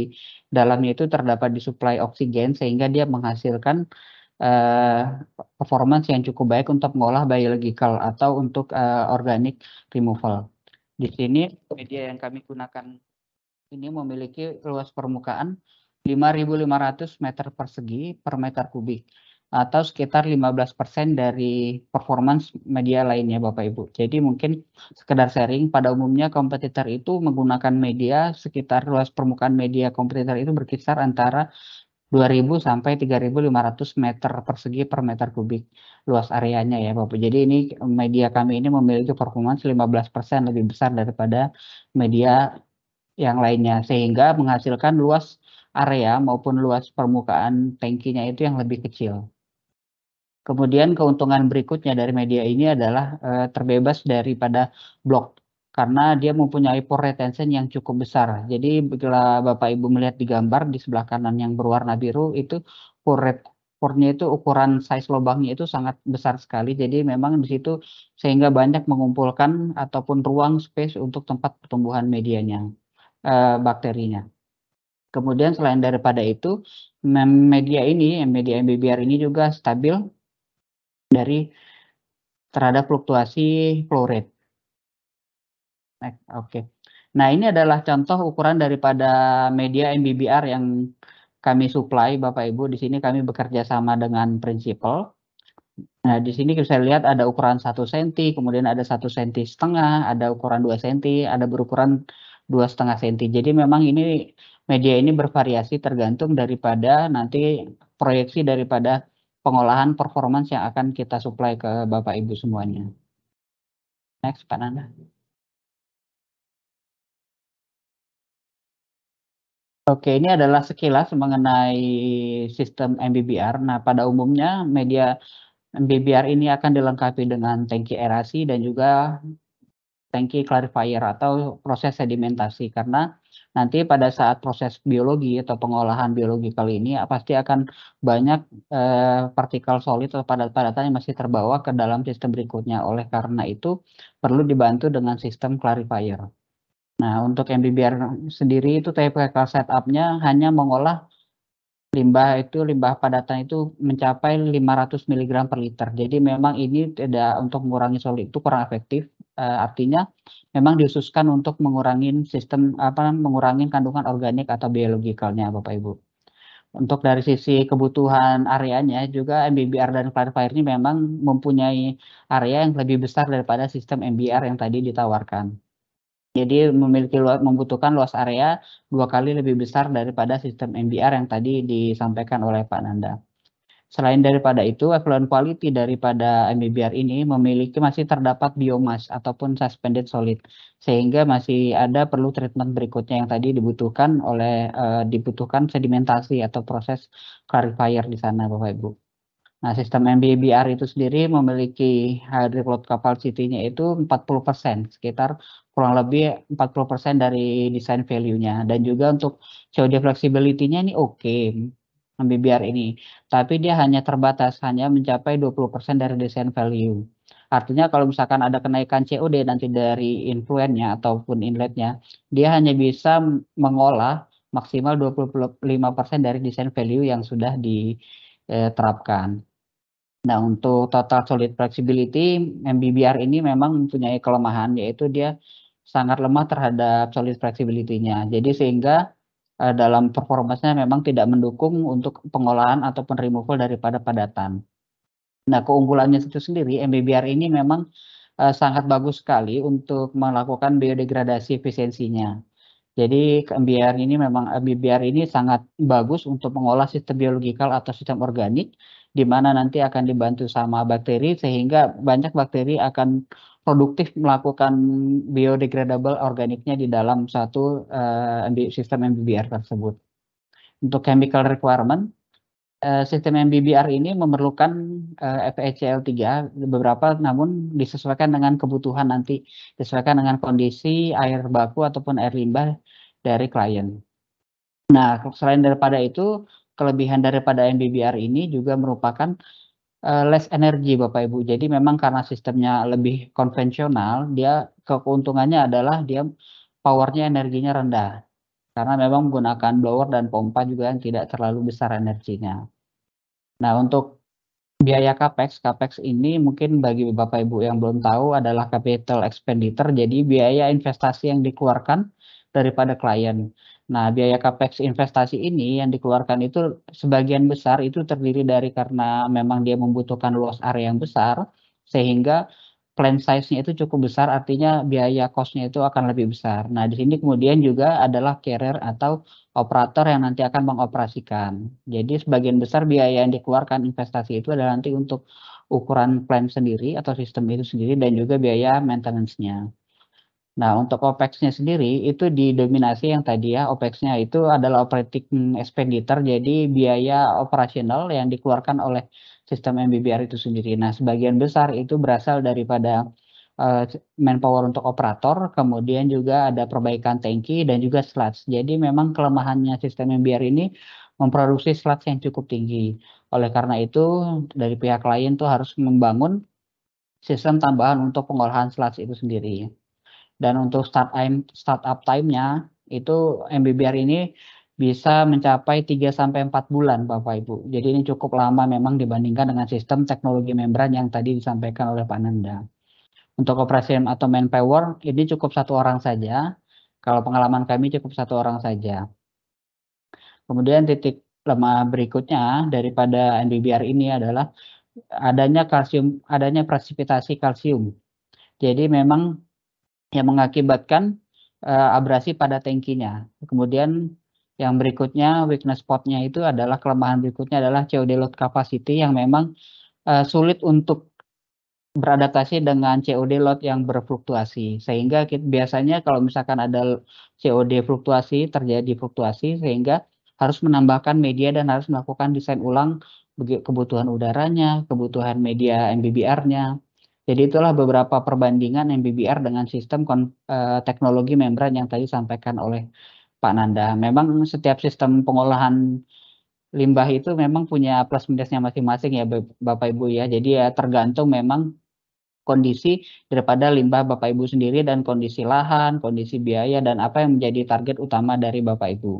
dalamnya itu terdapat disuplai oksigen sehingga dia menghasilkan uh, performance yang cukup baik untuk mengolah biological atau untuk uh, organic removal. Di sini media yang kami gunakan ini memiliki luas permukaan 5.500 meter persegi per meter kubik atau sekitar 15% dari performance media lainnya Bapak Ibu. Jadi mungkin sekedar sharing pada umumnya kompetitor itu menggunakan media sekitar luas permukaan media kompetitor itu berkisar antara 2000 sampai 3500 meter persegi per meter kubik luas areanya ya Bapak. Jadi ini media kami ini memiliki performance 15% lebih besar daripada media yang lainnya sehingga menghasilkan luas area maupun luas permukaan tankinya itu yang lebih kecil. Kemudian keuntungan berikutnya dari media ini adalah uh, terbebas daripada blok karena dia mempunyai pore retention yang cukup besar. Jadi bila Bapak Ibu melihat di gambar di sebelah kanan yang berwarna biru itu pore pornya itu ukuran size lubangnya itu sangat besar sekali. Jadi memang di situ sehingga banyak mengumpulkan ataupun ruang space untuk tempat pertumbuhan medianya, eh, bakterinya. Kemudian selain daripada itu, media ini, media MBBR ini juga stabil dari terhadap fluktuasi flow rate. Oke. Okay. Nah, ini adalah contoh ukuran daripada media MBBR yang kami supply Bapak Ibu. Di sini kami bekerja sama dengan prinsipal. Nah, di sini bisa lihat ada ukuran 1 cm, kemudian ada 1 cm setengah, ada ukuran 2 cm, ada berukuran 2,5 cm. Jadi memang ini media ini bervariasi tergantung daripada nanti proyeksi daripada pengolahan performance yang akan kita supply ke Bapak Ibu semuanya.
Next, Pak Nanda. Oke, ini adalah sekilas mengenai sistem MBBR. Nah, pada
umumnya media MBBR ini akan dilengkapi dengan tangki erasi dan juga tangki clarifier atau proses sedimentasi karena nanti pada saat proses biologi atau pengolahan biologi kali ini ya, pasti akan banyak eh, partikel solid atau padat-padatan yang masih terbawa ke dalam sistem berikutnya. Oleh karena itu perlu dibantu dengan sistem clarifier. Nah, untuk MBBR sendiri itu TPK setupnya hanya mengolah limbah itu limbah padatan itu mencapai 500 mg per liter. Jadi memang ini tidak untuk mengurangi solid itu kurang efektif Uh, artinya memang dihususkan untuk mengurangi sistem apa mengurangi kandungan organik atau biologikalnya Bapak Ibu. Untuk dari sisi kebutuhan areanya juga MBBR dan clarifier ini memang mempunyai area yang lebih besar daripada sistem MBR yang tadi ditawarkan. Jadi memiliki luas, membutuhkan luas area dua kali lebih besar daripada sistem MBR yang tadi disampaikan oleh Pak Nanda. Selain daripada itu, effluent quality daripada MBBR ini memiliki masih terdapat biomass ataupun suspended solid, sehingga masih ada perlu treatment berikutnya yang tadi dibutuhkan oleh uh, dibutuhkan sedimentasi atau proses clarifier di sana, Bapak Ibu. Nah, sistem MBBR itu sendiri memiliki hydric load capacity-nya itu 40%, sekitar kurang lebih 40% dari design value-nya. Dan juga untuk COD flexibility-nya ini oke, okay MBBR ini. Tapi dia hanya terbatas, hanya mencapai 20% dari design value. Artinya kalau misalkan ada kenaikan COD nanti dari influennya ataupun inletnya, dia hanya bisa mengolah maksimal 25% dari design value yang sudah diterapkan. Eh, nah, untuk total solid flexibility, MBBR ini memang mempunyai kelemahan, yaitu dia sangat lemah terhadap solid flexibility-nya. Jadi sehingga Eh, dalam performanya memang tidak mendukung untuk pengolahan ataupun removal daripada padatan. Nah, keunggulannya itu sendiri MBBR ini memang uh, sangat bagus sekali untuk melakukan biodegradasi efisiensinya. Jadi MBR ini memang eh, MBBR ini sangat bagus untuk mengolah sistem biologikal atau sistem organik di mana nanti akan dibantu sama bakteri sehingga banyak bakteri akan produktif melakukan biodegradable organiknya di dalam satu uh, sistem MBBR tersebut. Untuk chemical requirement, eh, sistem MBBR ini memerlukan uh, eh, FeCl3 beberapa namun disesuaikan dengan kebutuhan nanti, disesuaikan dengan kondisi air baku ataupun air limbah dari klien. Nah, selain daripada itu, kelebihan daripada MBBR ini juga merupakan uh, less energy Bapak Ibu. Jadi memang karena sistemnya lebih konvensional, dia keuntungannya adalah dia powernya energinya rendah. Karena memang menggunakan blower dan pompa juga yang tidak terlalu besar energinya. Nah, untuk biaya capex, capex ini mungkin bagi Bapak Ibu yang belum tahu adalah capital expenditure, jadi biaya investasi yang dikeluarkan daripada klien. Nah, biaya capex investasi ini yang dikeluarkan itu sebagian besar itu terdiri dari karena memang dia membutuhkan luas area yang besar sehingga plan size-nya itu cukup besar artinya biaya cost-nya itu akan lebih besar. Nah, di sini kemudian juga adalah carrier atau operator yang nanti akan mengoperasikan. Jadi sebagian besar biaya yang dikeluarkan investasi itu adalah nanti untuk ukuran plan sendiri atau sistem itu sendiri dan juga biaya maintenance-nya. Nah, untuk OPEX-nya sendiri itu didominasi yang tadi ya, OPEX-nya itu adalah operating expenditure, jadi biaya operasional yang dikeluarkan oleh sistem MBBR itu sendiri. Nah, sebagian besar itu berasal daripada uh, manpower untuk operator, kemudian juga ada perbaikan tangki dan juga slats. Jadi memang kelemahannya sistem MBBR ini memproduksi slats yang cukup tinggi. Oleh karena itu, dari pihak lain tuh harus membangun sistem tambahan untuk pengolahan slats itu sendiri. Dan untuk start time, startup time-nya itu MBBR ini bisa mencapai 3 sampai 4 bulan Bapak Ibu. Jadi ini cukup lama memang dibandingkan dengan sistem teknologi membran yang tadi disampaikan oleh Pak Nanda. Untuk operasi atau manpower ini cukup satu orang saja. Kalau pengalaman kami cukup satu orang saja. Kemudian titik lemah berikutnya daripada MBBR ini adalah adanya kalsium adanya presipitasi kalsium. Jadi memang yang mengakibatkan uh, abrasi pada tankinya. Kemudian yang berikutnya weakness spotnya itu adalah kelemahan berikutnya adalah COD load capacity yang memang uh, sulit untuk beradaptasi dengan COD load yang berfluktuasi. Sehingga kita, biasanya kalau misalkan ada COD fluktuasi, terjadi fluktuasi sehingga harus menambahkan media dan harus melakukan desain ulang kebutuhan udaranya, kebutuhan media MBBR-nya, jadi itulah beberapa perbandingan MBBR dengan sistem kon, eh, teknologi membran yang tadi disampaikan oleh Pak Nanda. Memang setiap sistem pengolahan limbah itu memang punya plus minusnya masing-masing ya Bapak Ibu ya. Jadi ya tergantung memang kondisi daripada limbah Bapak Ibu sendiri dan kondisi lahan, kondisi biaya dan apa yang menjadi target utama dari Bapak Ibu.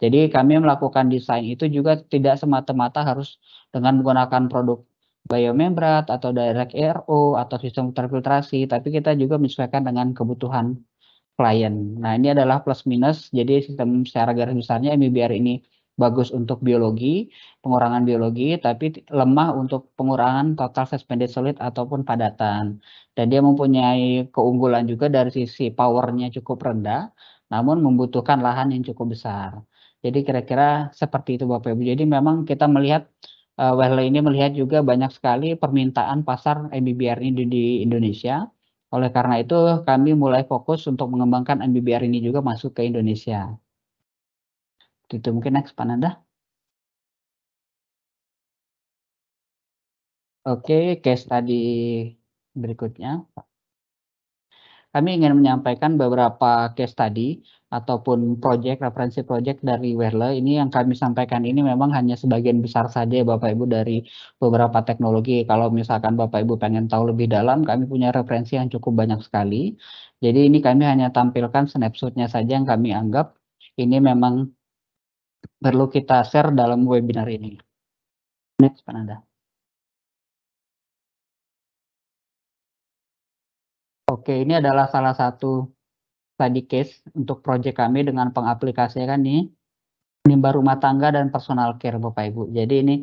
Jadi kami melakukan desain itu juga tidak semata-mata harus dengan menggunakan produk biomembrat atau direct RO atau sistem terfiltrasi, tapi kita juga menyesuaikan dengan kebutuhan klien. Nah, ini adalah plus minus. Jadi sistem secara garis besarnya MBR ini bagus untuk biologi, pengurangan biologi, tapi lemah untuk pengurangan total suspended solid ataupun padatan. Dan dia mempunyai keunggulan juga dari sisi powernya cukup rendah, namun membutuhkan lahan yang cukup besar. Jadi kira-kira seperti itu Bapak Ibu. Jadi memang kita melihat uh, ini melihat juga banyak sekali permintaan pasar MBBR ini di Indonesia. Oleh karena itu,
kami mulai fokus untuk mengembangkan MBBR ini juga masuk ke Indonesia. Itu mungkin next, Pananda.
Oke, okay, case tadi berikutnya, Pak. Kami ingin menyampaikan beberapa case tadi ataupun project, referensi project dari Werle. Ini yang kami sampaikan ini memang hanya sebagian besar saja ya, Bapak Ibu dari beberapa teknologi. Kalau misalkan Bapak Ibu pengen tahu lebih dalam, kami punya referensi yang cukup banyak sekali. Jadi ini kami hanya tampilkan snapshotnya saja yang kami anggap ini memang perlu kita share dalam webinar ini. Next, Pananda.
Oke, ini adalah salah satu tadi case untuk proyek kami dengan pengaplikasikan nih
limbah rumah tangga dan personal care Bapak Ibu. Jadi ini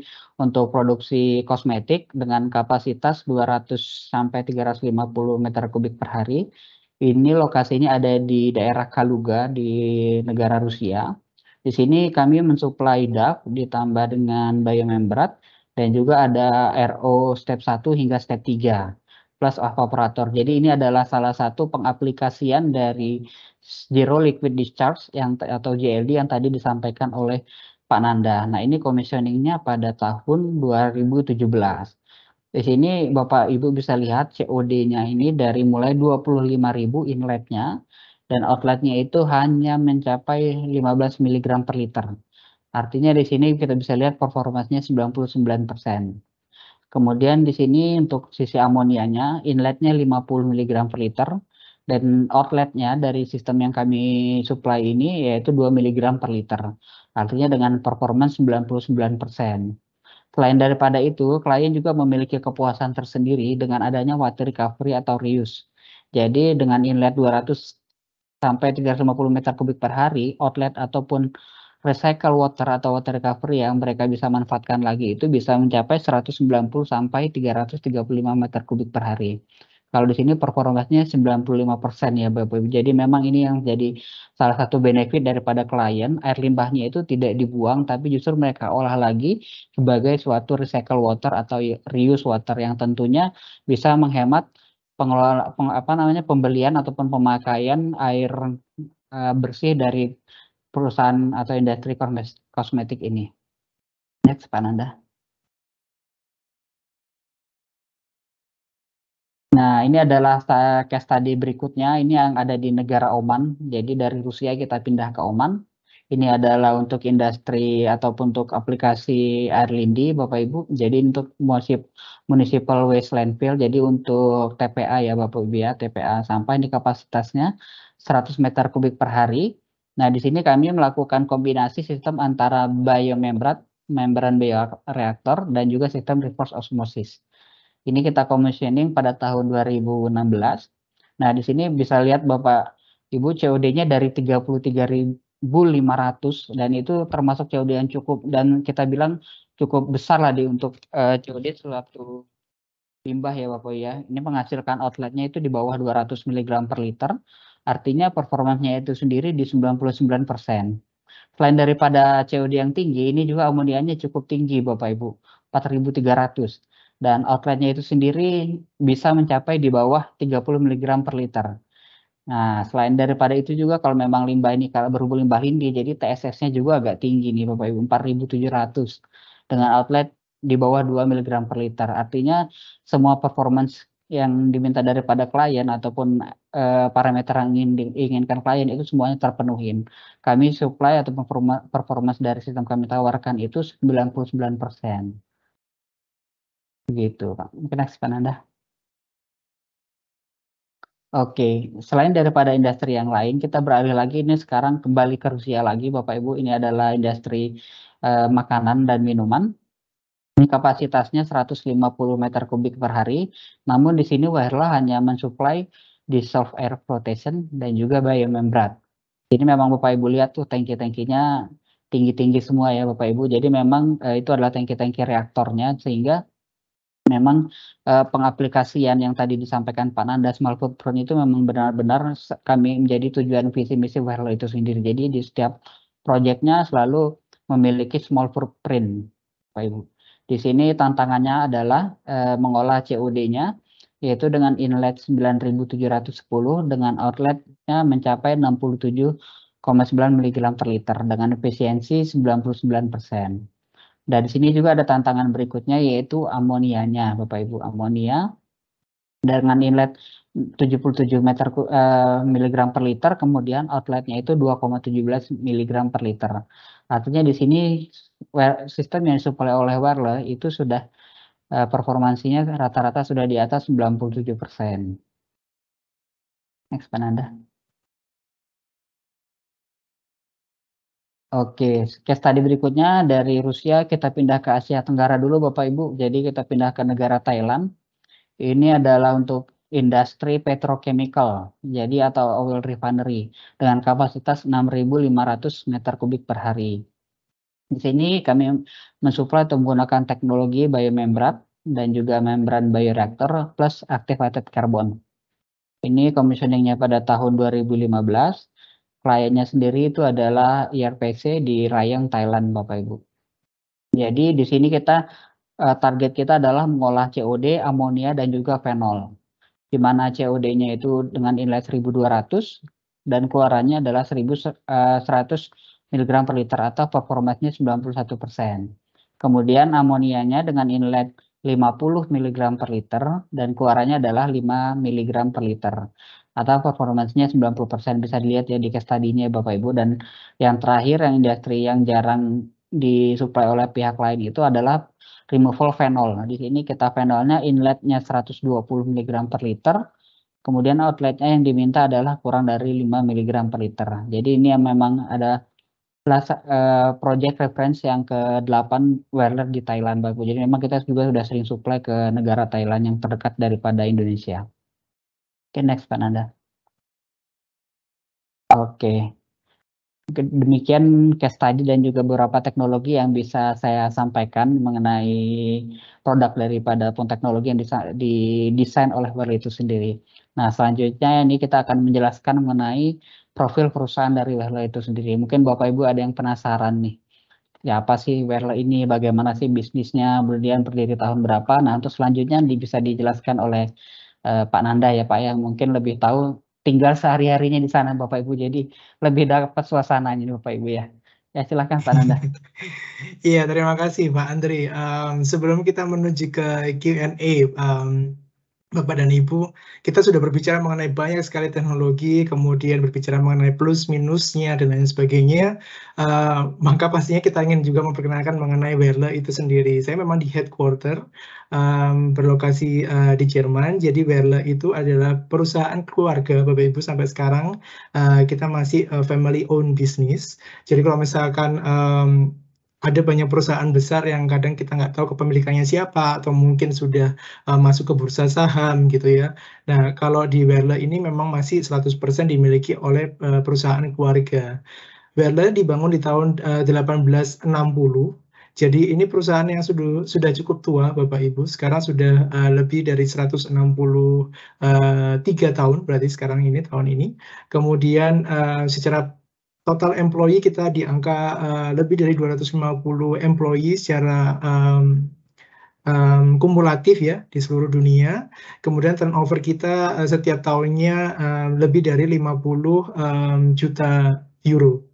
untuk produksi kosmetik dengan kapasitas 200 sampai 350 meter kubik per hari. Ini lokasinya ada di daerah Kaluga di negara Rusia. Di sini kami mensuplai DAF ditambah dengan biomembrat dan juga ada RO step 1 hingga step 3 plus evaporator. Jadi ini adalah salah satu pengaplikasian dari Zero Liquid Discharge yang atau JLD yang tadi disampaikan oleh Pak Nanda. Nah ini commissioningnya pada tahun 2017. Di sini Bapak Ibu bisa lihat COD-nya ini dari mulai 25.000 inletnya dan outletnya itu hanya mencapai 15 mg per liter. Artinya di sini kita bisa lihat performanya 99%. Kemudian di sini untuk sisi amonianya, inletnya 50 mg per liter dan outletnya dari sistem yang kami supply ini yaitu 2 mg per liter. Artinya dengan performance 99%. Selain daripada itu, klien juga memiliki kepuasan tersendiri dengan adanya water recovery atau reuse. Jadi dengan inlet 200 sampai 350 meter kubik per hari, outlet ataupun recycle water atau water recovery yang mereka bisa manfaatkan lagi itu bisa mencapai 190 sampai 335 meter kubik per hari. Kalau di sini performasinya 95% ya Bapak Ibu. Jadi memang ini yang jadi salah satu benefit daripada klien, air limbahnya itu tidak dibuang tapi justru mereka olah lagi sebagai suatu recycle water atau reuse water yang tentunya bisa menghemat pengelola apa namanya pembelian ataupun pemakaian air eh, bersih dari perusahaan atau industri kosmetik ini. Next, Pak Nanda.
Nah, ini adalah case study berikutnya. Ini yang ada di negara Oman. Jadi dari Rusia kita pindah ke Oman. Ini
adalah untuk industri ataupun untuk aplikasi air lindi, Bapak Ibu. Jadi untuk municipal waste landfill, jadi untuk TPA ya Bapak Ibu ya, TPA sampah ini kapasitasnya 100 meter kubik per hari. Nah, di sini kami melakukan kombinasi sistem antara biomembran, membran bioreaktor, dan juga sistem reverse osmosis. Ini kita commissioning pada tahun 2016. Nah, di sini bisa lihat Bapak Ibu COD-nya dari 33.500 dan itu termasuk COD yang cukup dan kita bilang cukup besar lah di untuk uh, eh, COD suatu limbah ya Bapak ya. Ini menghasilkan outletnya itu di bawah 200 mg per liter Artinya performanya itu sendiri di 99%. Selain daripada COD yang tinggi, ini juga amoniannya cukup tinggi Bapak Ibu, 4300. Dan outletnya itu sendiri bisa mencapai di bawah 30 mg per liter. Nah, selain daripada itu juga kalau memang limbah ini kalau berhubung limbah lindi, jadi TSS-nya juga agak tinggi nih Bapak Ibu, 4.700 dengan outlet di bawah 2 mg per liter. Artinya semua performance yang diminta daripada klien ataupun uh, parameter yang ingin diinginkan klien itu semuanya terpenuhin. Kami supply atau performa,
performance dari sistem kami tawarkan itu 99%. Begitu, Pak. Mungkin aksipan Anda. Oke, selain daripada industri yang lain, kita beralih lagi ini sekarang kembali ke Rusia lagi, Bapak Ibu.
Ini adalah industri uh, makanan dan minuman ini kapasitasnya 150 meter kubik per hari, namun di sini Wahirla hanya mensuplai dissolved air flotation dan juga biomembran. Ini memang Bapak Ibu lihat tuh tangki-tangkinya tinggi-tinggi semua ya Bapak Ibu. Jadi memang eh, itu adalah tangki-tangki reaktornya sehingga memang eh, pengaplikasian yang tadi disampaikan Pak Nanda Small Footprint itu memang benar-benar kami menjadi tujuan visi misi Wahirla itu sendiri. Jadi di setiap proyeknya selalu memiliki small footprint Bapak Ibu. Di sini tantangannya adalah e, mengolah COD-nya yaitu dengan inlet 9710 dengan outletnya mencapai 67,9 mg per liter dengan efisiensi 99%. Dan di sini juga ada tantangan berikutnya yaitu amonianya Bapak Ibu amonia dengan inlet 77 meter eh, miligram per liter kemudian outletnya itu 2,17 mg per liter Artinya di sini sistem yang disuplai oleh Warle itu sudah eh, performansinya rata-rata sudah di atas 97%. persen.
Next Pananda. Oke, case tadi berikutnya dari Rusia kita pindah ke Asia Tenggara dulu Bapak Ibu. Jadi kita
pindah ke negara Thailand. Ini adalah untuk industri petrochemical, jadi atau oil refinery dengan kapasitas 6.500 meter kubik per hari. Di sini kami mensuplai atau menggunakan teknologi biomembran dan juga membran bioreaktor plus activated carbon. Ini commissioningnya pada tahun 2015. Kliennya sendiri itu adalah IRPC e di Rayong, Thailand, Bapak Ibu. Jadi di sini kita eh, target kita adalah mengolah COD, amonia dan juga fenol di mana COD-nya itu dengan inlet 1200 dan keluarannya adalah 1100 eh, mg per liter atau performanya 91%. Kemudian amonianya dengan inlet 50 mg per liter dan keluarannya adalah 5 mg per liter atau performanya 90% bisa dilihat ya di case study-nya ya, Bapak Ibu dan yang terakhir yang industri yang jarang disuplai oleh pihak lain itu adalah removal phenol. Nah, di sini kita phenolnya inletnya 120 mg per liter, kemudian outletnya yang diminta adalah kurang dari 5 mg per liter. Jadi ini yang memang ada eh, project reference yang ke-8 Weller di Thailand Bapak. Jadi memang kita juga sudah sering
supply ke negara Thailand yang terdekat daripada Indonesia. Oke, okay, next Pak Nanda. Oke demikian case
study dan juga beberapa teknologi yang bisa saya sampaikan mengenai produk daripada pun teknologi yang didesain oleh Verly itu sendiri. Nah, selanjutnya ini kita akan menjelaskan mengenai profil perusahaan dari Verly itu sendiri. Mungkin Bapak Ibu ada yang penasaran nih. Ya apa sih Verly ini, bagaimana sih bisnisnya, kemudian berdiri tahun berapa. Nah, untuk selanjutnya bisa dijelaskan oleh uh, Pak Nanda ya Pak yang mungkin lebih tahu tinggal sehari-harinya di sana Bapak Ibu. Jadi lebih dapat suasananya Bapak Ibu ya. Ya silahkan Pak Nanda.
Iya terima kasih Pak Andri. Um, sebelum kita menuju ke Q&A, um, Bapak dan Ibu, kita sudah berbicara mengenai banyak sekali teknologi, kemudian berbicara mengenai plus minusnya dan lain sebagainya. Uh, maka pastinya kita ingin juga memperkenalkan mengenai Werle itu sendiri. Saya memang di headquarter um, berlokasi uh, di Jerman. Jadi Werle itu adalah perusahaan keluarga Bapak Ibu sampai sekarang uh, kita masih uh, family owned business. Jadi kalau misalkan um, ada banyak perusahaan besar yang kadang kita nggak tahu kepemilikannya siapa atau mungkin sudah uh, masuk ke bursa saham gitu ya. Nah, kalau di Werle ini memang masih 100% dimiliki oleh uh, perusahaan keluarga. Werle dibangun di tahun eh, uh, 1860. Jadi ini perusahaan yang sudah sudah cukup tua Bapak Ibu. Sekarang sudah uh, lebih dari 163 tahun berarti sekarang ini tahun ini. Kemudian uh, secara total employee kita di angka uh, lebih dari 250 employee secara um, um, kumulatif ya di seluruh dunia. Kemudian turnover kita uh, setiap tahunnya uh, lebih dari 50 um, juta euro.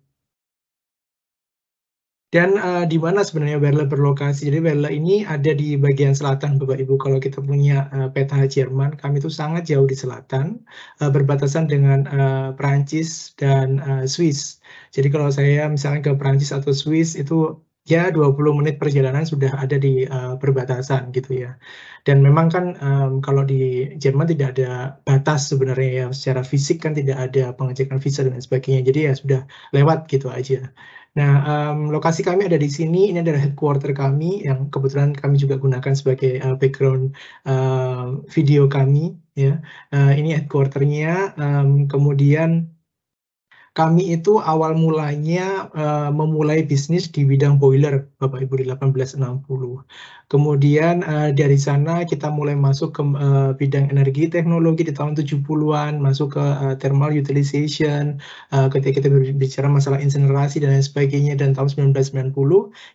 Dan uh, di mana sebenarnya Berle berlokasi? Jadi Berle ini ada di bagian selatan Bapak Ibu. Kalau kita punya uh, peta Jerman, kami itu sangat jauh di selatan, uh, berbatasan dengan uh, Perancis dan uh, Swiss. Jadi kalau saya misalnya ke Perancis atau Swiss itu ya 20 menit perjalanan sudah ada di uh, perbatasan gitu ya. Dan memang kan um, kalau di Jerman tidak ada batas sebenarnya ya secara fisik kan tidak ada pengecekan visa dan sebagainya. Jadi ya sudah lewat gitu aja Nah, um, lokasi kami ada di sini. Ini adalah headquarter kami yang kebetulan kami juga gunakan sebagai uh, background uh, video kami. Ya, uh, ini headquarternya. Um, kemudian kami itu awal mulanya uh, memulai bisnis di bidang boiler, Bapak Ibu di 1860. Kemudian uh, dari sana kita mulai masuk ke uh, bidang energi teknologi di tahun 70-an, masuk ke uh, thermal utilization, uh, ketika kita berbicara masalah insenerasi dan lain sebagainya dan tahun 1990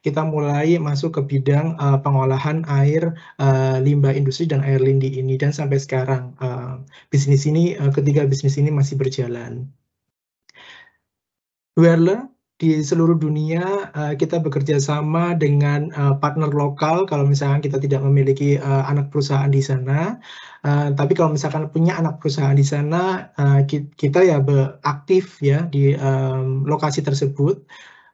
kita mulai masuk ke bidang uh, pengolahan air uh, limbah industri dan air lindi ini dan sampai sekarang uh, bisnis ini uh, ketiga bisnis ini masih berjalan. Werle di seluruh dunia uh, kita bekerja sama dengan uh, partner lokal kalau misalkan kita tidak memiliki uh, anak perusahaan di sana uh, tapi kalau misalkan punya anak perusahaan di sana uh, kita ya beraktif ya di um, lokasi tersebut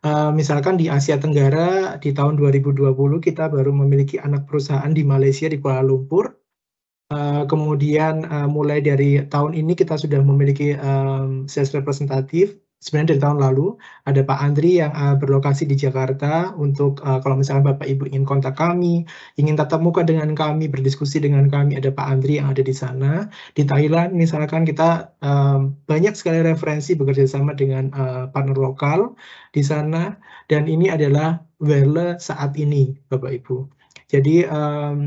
Uh, misalkan di Asia Tenggara di tahun 2020 kita baru memiliki anak perusahaan di Malaysia di Kuala Lumpur. Uh, kemudian uh, mulai dari tahun ini kita sudah memiliki um, sales representatif sebenarnya dari tahun lalu ada Pak Andri yang uh, berlokasi di Jakarta untuk uh, kalau misalnya Bapak Ibu ingin kontak kami, ingin tatap muka dengan kami, berdiskusi dengan kami, ada Pak Andri yang ada di sana. Di Thailand misalkan kita uh, banyak sekali referensi bekerja sama dengan uh, partner lokal di sana dan ini adalah Wele saat ini Bapak Ibu. Jadi um,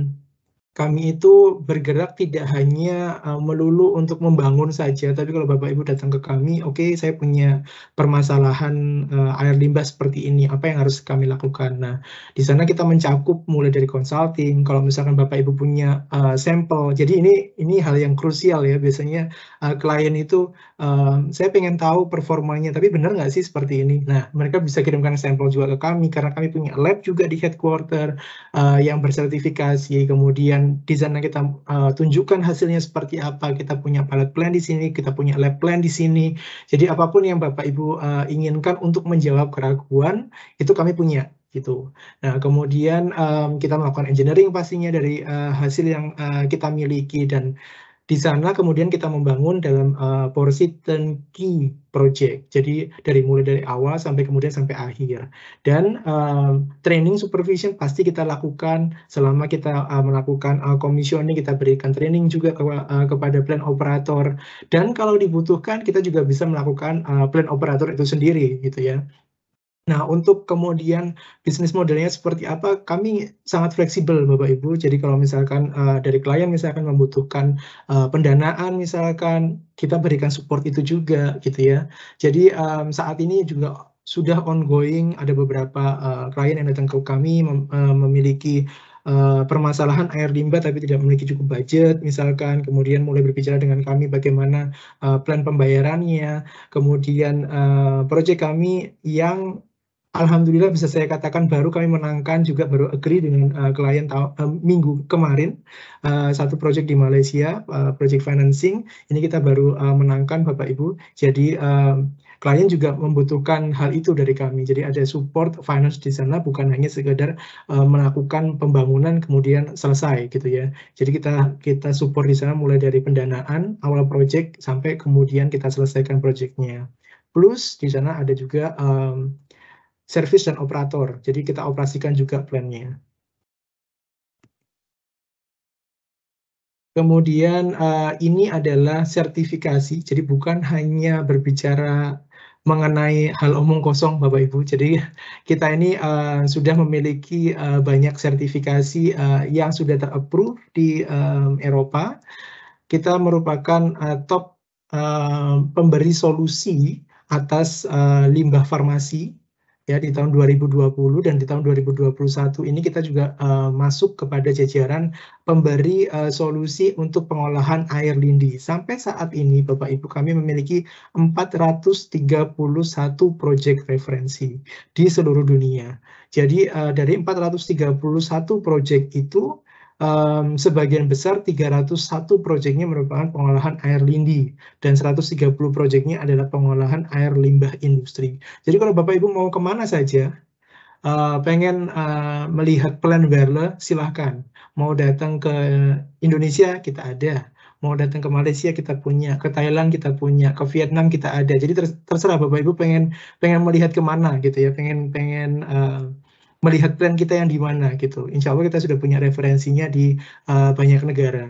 kami itu bergerak tidak hanya eh, melulu untuk membangun saja, tapi kalau Bapak Ibu datang ke kami, oke, okay, saya punya permasalahan eh, air limbah seperti ini, apa yang harus kami lakukan? Nah, di sana kita mencakup mulai dari consulting. Kalau misalkan Bapak Ibu punya uh, sampel, jadi ini ini hal yang krusial ya. Biasanya uh, klien itu, uh, saya pengen tahu performanya, tapi benar nggak sih seperti ini? Nah, mereka bisa kirimkan sampel juga ke kami karena kami punya lab juga di headquarter uh, yang bersertifikasi, kemudian di sana kita uh, tunjukkan hasilnya seperti apa. Kita punya pilot plan di sini, kita punya lab plan di sini. Jadi apapun yang Bapak Ibu uh, inginkan untuk menjawab keraguan itu kami punya gitu. Nah, kemudian um, kita melakukan engineering pastinya dari uh, hasil yang uh, kita miliki dan di sana kemudian kita membangun dalam uh, porsi turnkey project. Jadi dari mulai dari awal sampai kemudian sampai akhir. Dan uh, training supervision pasti kita lakukan selama kita uh, melakukan uh, commissioning kita berikan training juga ke, uh, kepada plan operator. Dan kalau dibutuhkan kita juga bisa melakukan uh, plan operator itu sendiri gitu ya. Nah, untuk kemudian bisnis modelnya seperti apa, kami sangat fleksibel, Bapak Ibu. Jadi kalau misalkan uh, dari klien misalkan membutuhkan uh, pendanaan misalkan, kita berikan support itu juga gitu ya. Jadi um, saat ini juga sudah ongoing ada beberapa uh, klien yang datang ke kami mem uh, memiliki Uh, permasalahan air limbah tapi tidak memiliki cukup budget misalkan kemudian mulai berbicara dengan kami bagaimana uh, plan pembayarannya kemudian uh, proyek kami yang Alhamdulillah bisa saya katakan baru kami menangkan juga baru agree dengan uh, klien tahu, uh, eh, minggu kemarin uh, satu project di Malaysia uh, proyek financing ini kita baru uh, menangkan Bapak Ibu jadi uh, klien juga membutuhkan hal itu dari kami jadi ada support finance di sana bukan hanya sekedar uh, melakukan pembangunan kemudian selesai gitu ya jadi kita kita support di sana mulai dari pendanaan awal proyek sampai kemudian kita selesaikan proyeknya plus di sana ada juga um, service dan operator. Jadi kita operasikan juga plannya. Kemudian uh, ini adalah sertifikasi, jadi bukan hanya berbicara mengenai hal omong kosong Bapak Ibu. Jadi kita ini uh, sudah memiliki uh, banyak sertifikasi uh, yang sudah terapprove di um, Eropa. Kita merupakan uh, top uh, pemberi solusi atas uh, limbah farmasi ya di tahun 2020 dan di tahun 2021 ini kita juga uh, masuk kepada jajaran pemberi uh, solusi untuk pengolahan air lindi. Sampai saat ini Bapak Ibu kami memiliki 431 proyek referensi di seluruh dunia. Jadi uh, dari 431 proyek itu um, sebagian besar 301 proyeknya merupakan pengolahan air lindi dan 130 proyeknya adalah pengolahan air limbah industri. Jadi kalau Bapak Ibu mau kemana saja, uh, pengen uh, melihat plan Werle, silahkan. Mau datang ke Indonesia kita ada, mau datang ke Malaysia kita punya, ke Thailand kita punya, ke Vietnam kita ada. Jadi terserah Bapak Ibu pengen pengen melihat kemana gitu ya, pengen pengen uh, melihat plan kita yang di mana gitu. Insya Allah kita sudah punya referensinya di uh, banyak negara.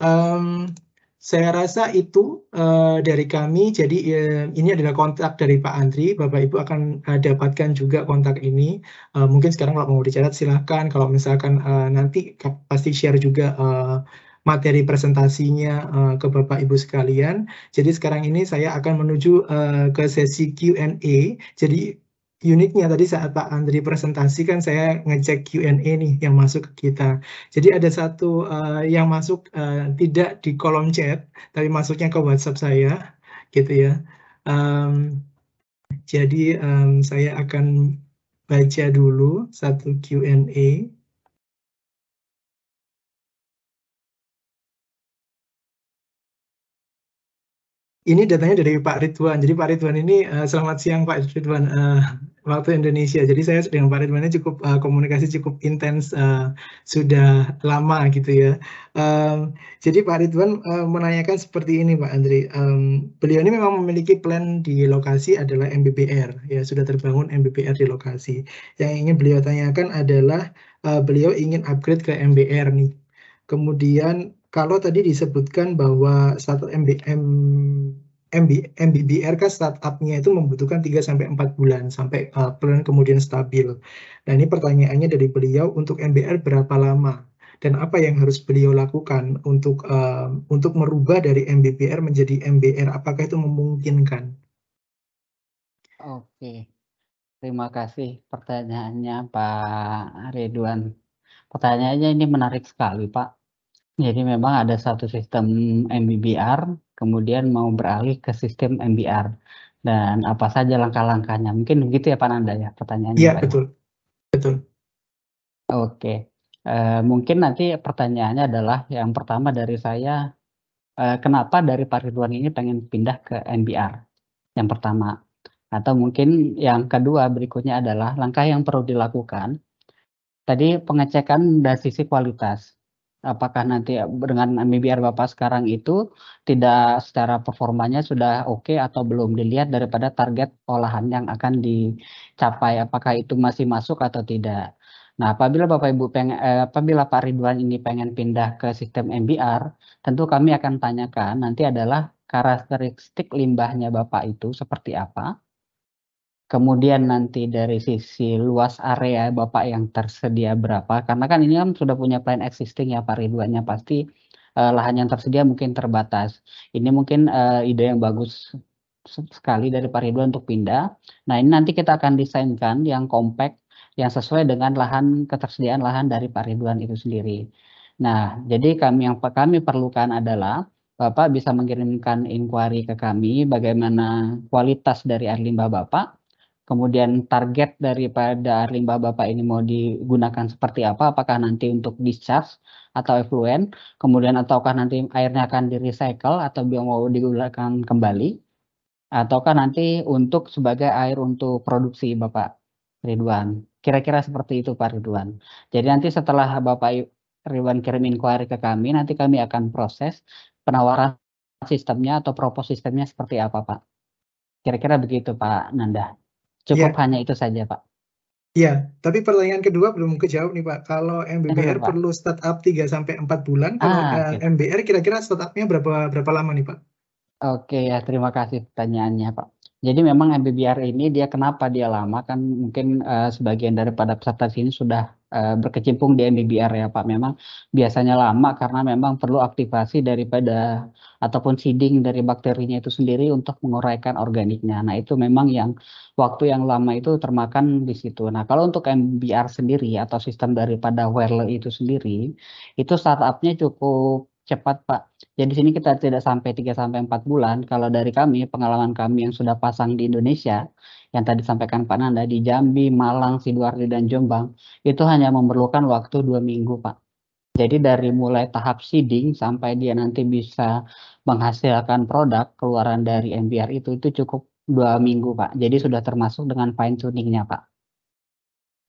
Um, saya rasa itu uh, dari kami. Jadi uh, ini adalah kontak dari Pak Andri. Bapak Ibu akan uh, dapatkan juga kontak ini. Uh, mungkin sekarang kalau mau dicatat silahkan. Kalau misalkan uh, nanti pasti share juga uh, materi presentasinya uh, ke Bapak Ibu sekalian. Jadi sekarang ini saya akan menuju uh, ke sesi Q&A. Jadi uniknya tadi saat Pak Andri presentasi kan saya ngecek Q&A nih yang masuk ke kita. Jadi ada satu uh, yang masuk uh, tidak di kolom chat, tapi masuknya ke WhatsApp saya, gitu ya. Um, jadi um,
saya akan baca dulu satu Q&A. ini datanya dari Pak Ridwan. Jadi Pak Ridwan ini uh, selamat siang Pak Ridwan uh,
waktu Indonesia. Jadi saya dengan Pak Ridwan ini cukup uh, komunikasi cukup intens uh, sudah lama gitu ya. Um, jadi Pak Ridwan uh, menanyakan seperti ini Pak Andri. Um, beliau ini memang memiliki plan di lokasi adalah MBPR ya sudah terbangun MBPR di lokasi. Yang ingin beliau tanyakan adalah uh, beliau ingin upgrade ke MBR nih. Kemudian kalau tadi disebutkan bahwa startup MBM MB, MBBR kan startupnya itu membutuhkan 3 sampai 4 bulan sampai uh, kemudian stabil. Nah, ini pertanyaannya dari beliau untuk MBR berapa lama dan apa yang harus beliau lakukan untuk uh, untuk merubah dari MBBR menjadi MBR apakah itu memungkinkan?
Oke. Terima kasih pertanyaannya Pak Ridwan. Pertanyaannya
ini menarik sekali, Pak. Jadi memang ada satu sistem MBBR, kemudian mau beralih ke sistem MBR. Dan apa saja langkah-langkahnya? Mungkin begitu ya Pak Nanda ya pertanyaannya. Iya, ya? betul. Betul. Oke. E, mungkin nanti pertanyaannya adalah yang pertama dari saya, e, kenapa dari Pak Ridwan ini pengen pindah ke MBR? Yang pertama. Atau mungkin yang kedua berikutnya adalah langkah yang perlu dilakukan. Tadi pengecekan dari sisi kualitas apakah nanti dengan MBR Bapak sekarang itu tidak secara performanya sudah oke okay atau belum dilihat daripada target olahan yang akan dicapai apakah itu masih masuk atau tidak. Nah, apabila Bapak Ibu pengen eh, apabila Pak Ridwan ini pengen pindah ke sistem MBR, tentu kami akan tanyakan nanti adalah karakteristik limbahnya Bapak itu seperti apa Kemudian nanti dari sisi luas area Bapak yang tersedia berapa? Karena kan ini kan sudah punya plan existing ya Pak Ridwannya pasti uh, lahan yang tersedia mungkin terbatas. Ini mungkin uh, ide yang bagus sekali dari Pak Ridwan untuk pindah. Nah ini nanti kita akan desainkan yang compact yang sesuai dengan lahan ketersediaan lahan dari Pak Ridwan itu sendiri. Nah jadi kami yang kami perlukan adalah Bapak bisa mengirimkan inquiry ke kami bagaimana kualitas dari air limbah Bapak kemudian target daripada limbah Bapak ini mau digunakan seperti apa, apakah nanti untuk discharge atau effluent, kemudian ataukah nanti airnya akan di-recycle atau mau digunakan kembali, ataukah nanti untuk sebagai air untuk produksi Bapak Ridwan. Kira-kira seperti itu Pak Ridwan. Jadi nanti setelah Bapak Ridwan kirim inquiry ke kami, nanti kami akan proses penawaran sistemnya atau proposal sistemnya seperti apa Pak. Kira-kira begitu Pak Nanda. Cukup yeah. hanya itu saja, Pak.
Iya, tapi pertanyaan kedua belum kejawab nih Pak. Kalau MBBR Pak. perlu startup 3 sampai 4 bulan, kalau ah, okay. MBR kira-kira startupnya berapa berapa lama nih Pak?
Oke okay, ya, terima kasih pertanyaannya Pak. Jadi memang MBBR ini dia kenapa dia lama kan mungkin uh, sebagian daripada peserta sini sudah uh, berkecimpung di MBBR ya Pak. Memang biasanya lama karena memang perlu aktivasi daripada ataupun seeding dari bakterinya itu sendiri untuk menguraikan organiknya. Nah itu memang yang waktu yang lama itu termakan di situ. Nah kalau untuk MBBR sendiri atau sistem daripada Whirl itu sendiri itu startupnya cukup cepat Pak. Jadi sini kita tidak sampai 3 sampai 4 bulan. Kalau dari kami, pengalaman kami yang sudah pasang di Indonesia, yang tadi sampaikan Pak Nanda di Jambi, Malang, Sidoarjo dan Jombang, itu hanya memerlukan waktu 2 minggu Pak. Jadi dari mulai tahap seeding sampai dia nanti bisa menghasilkan produk keluaran dari MBR itu itu cukup dua minggu Pak. Jadi sudah termasuk dengan fine tuningnya Pak.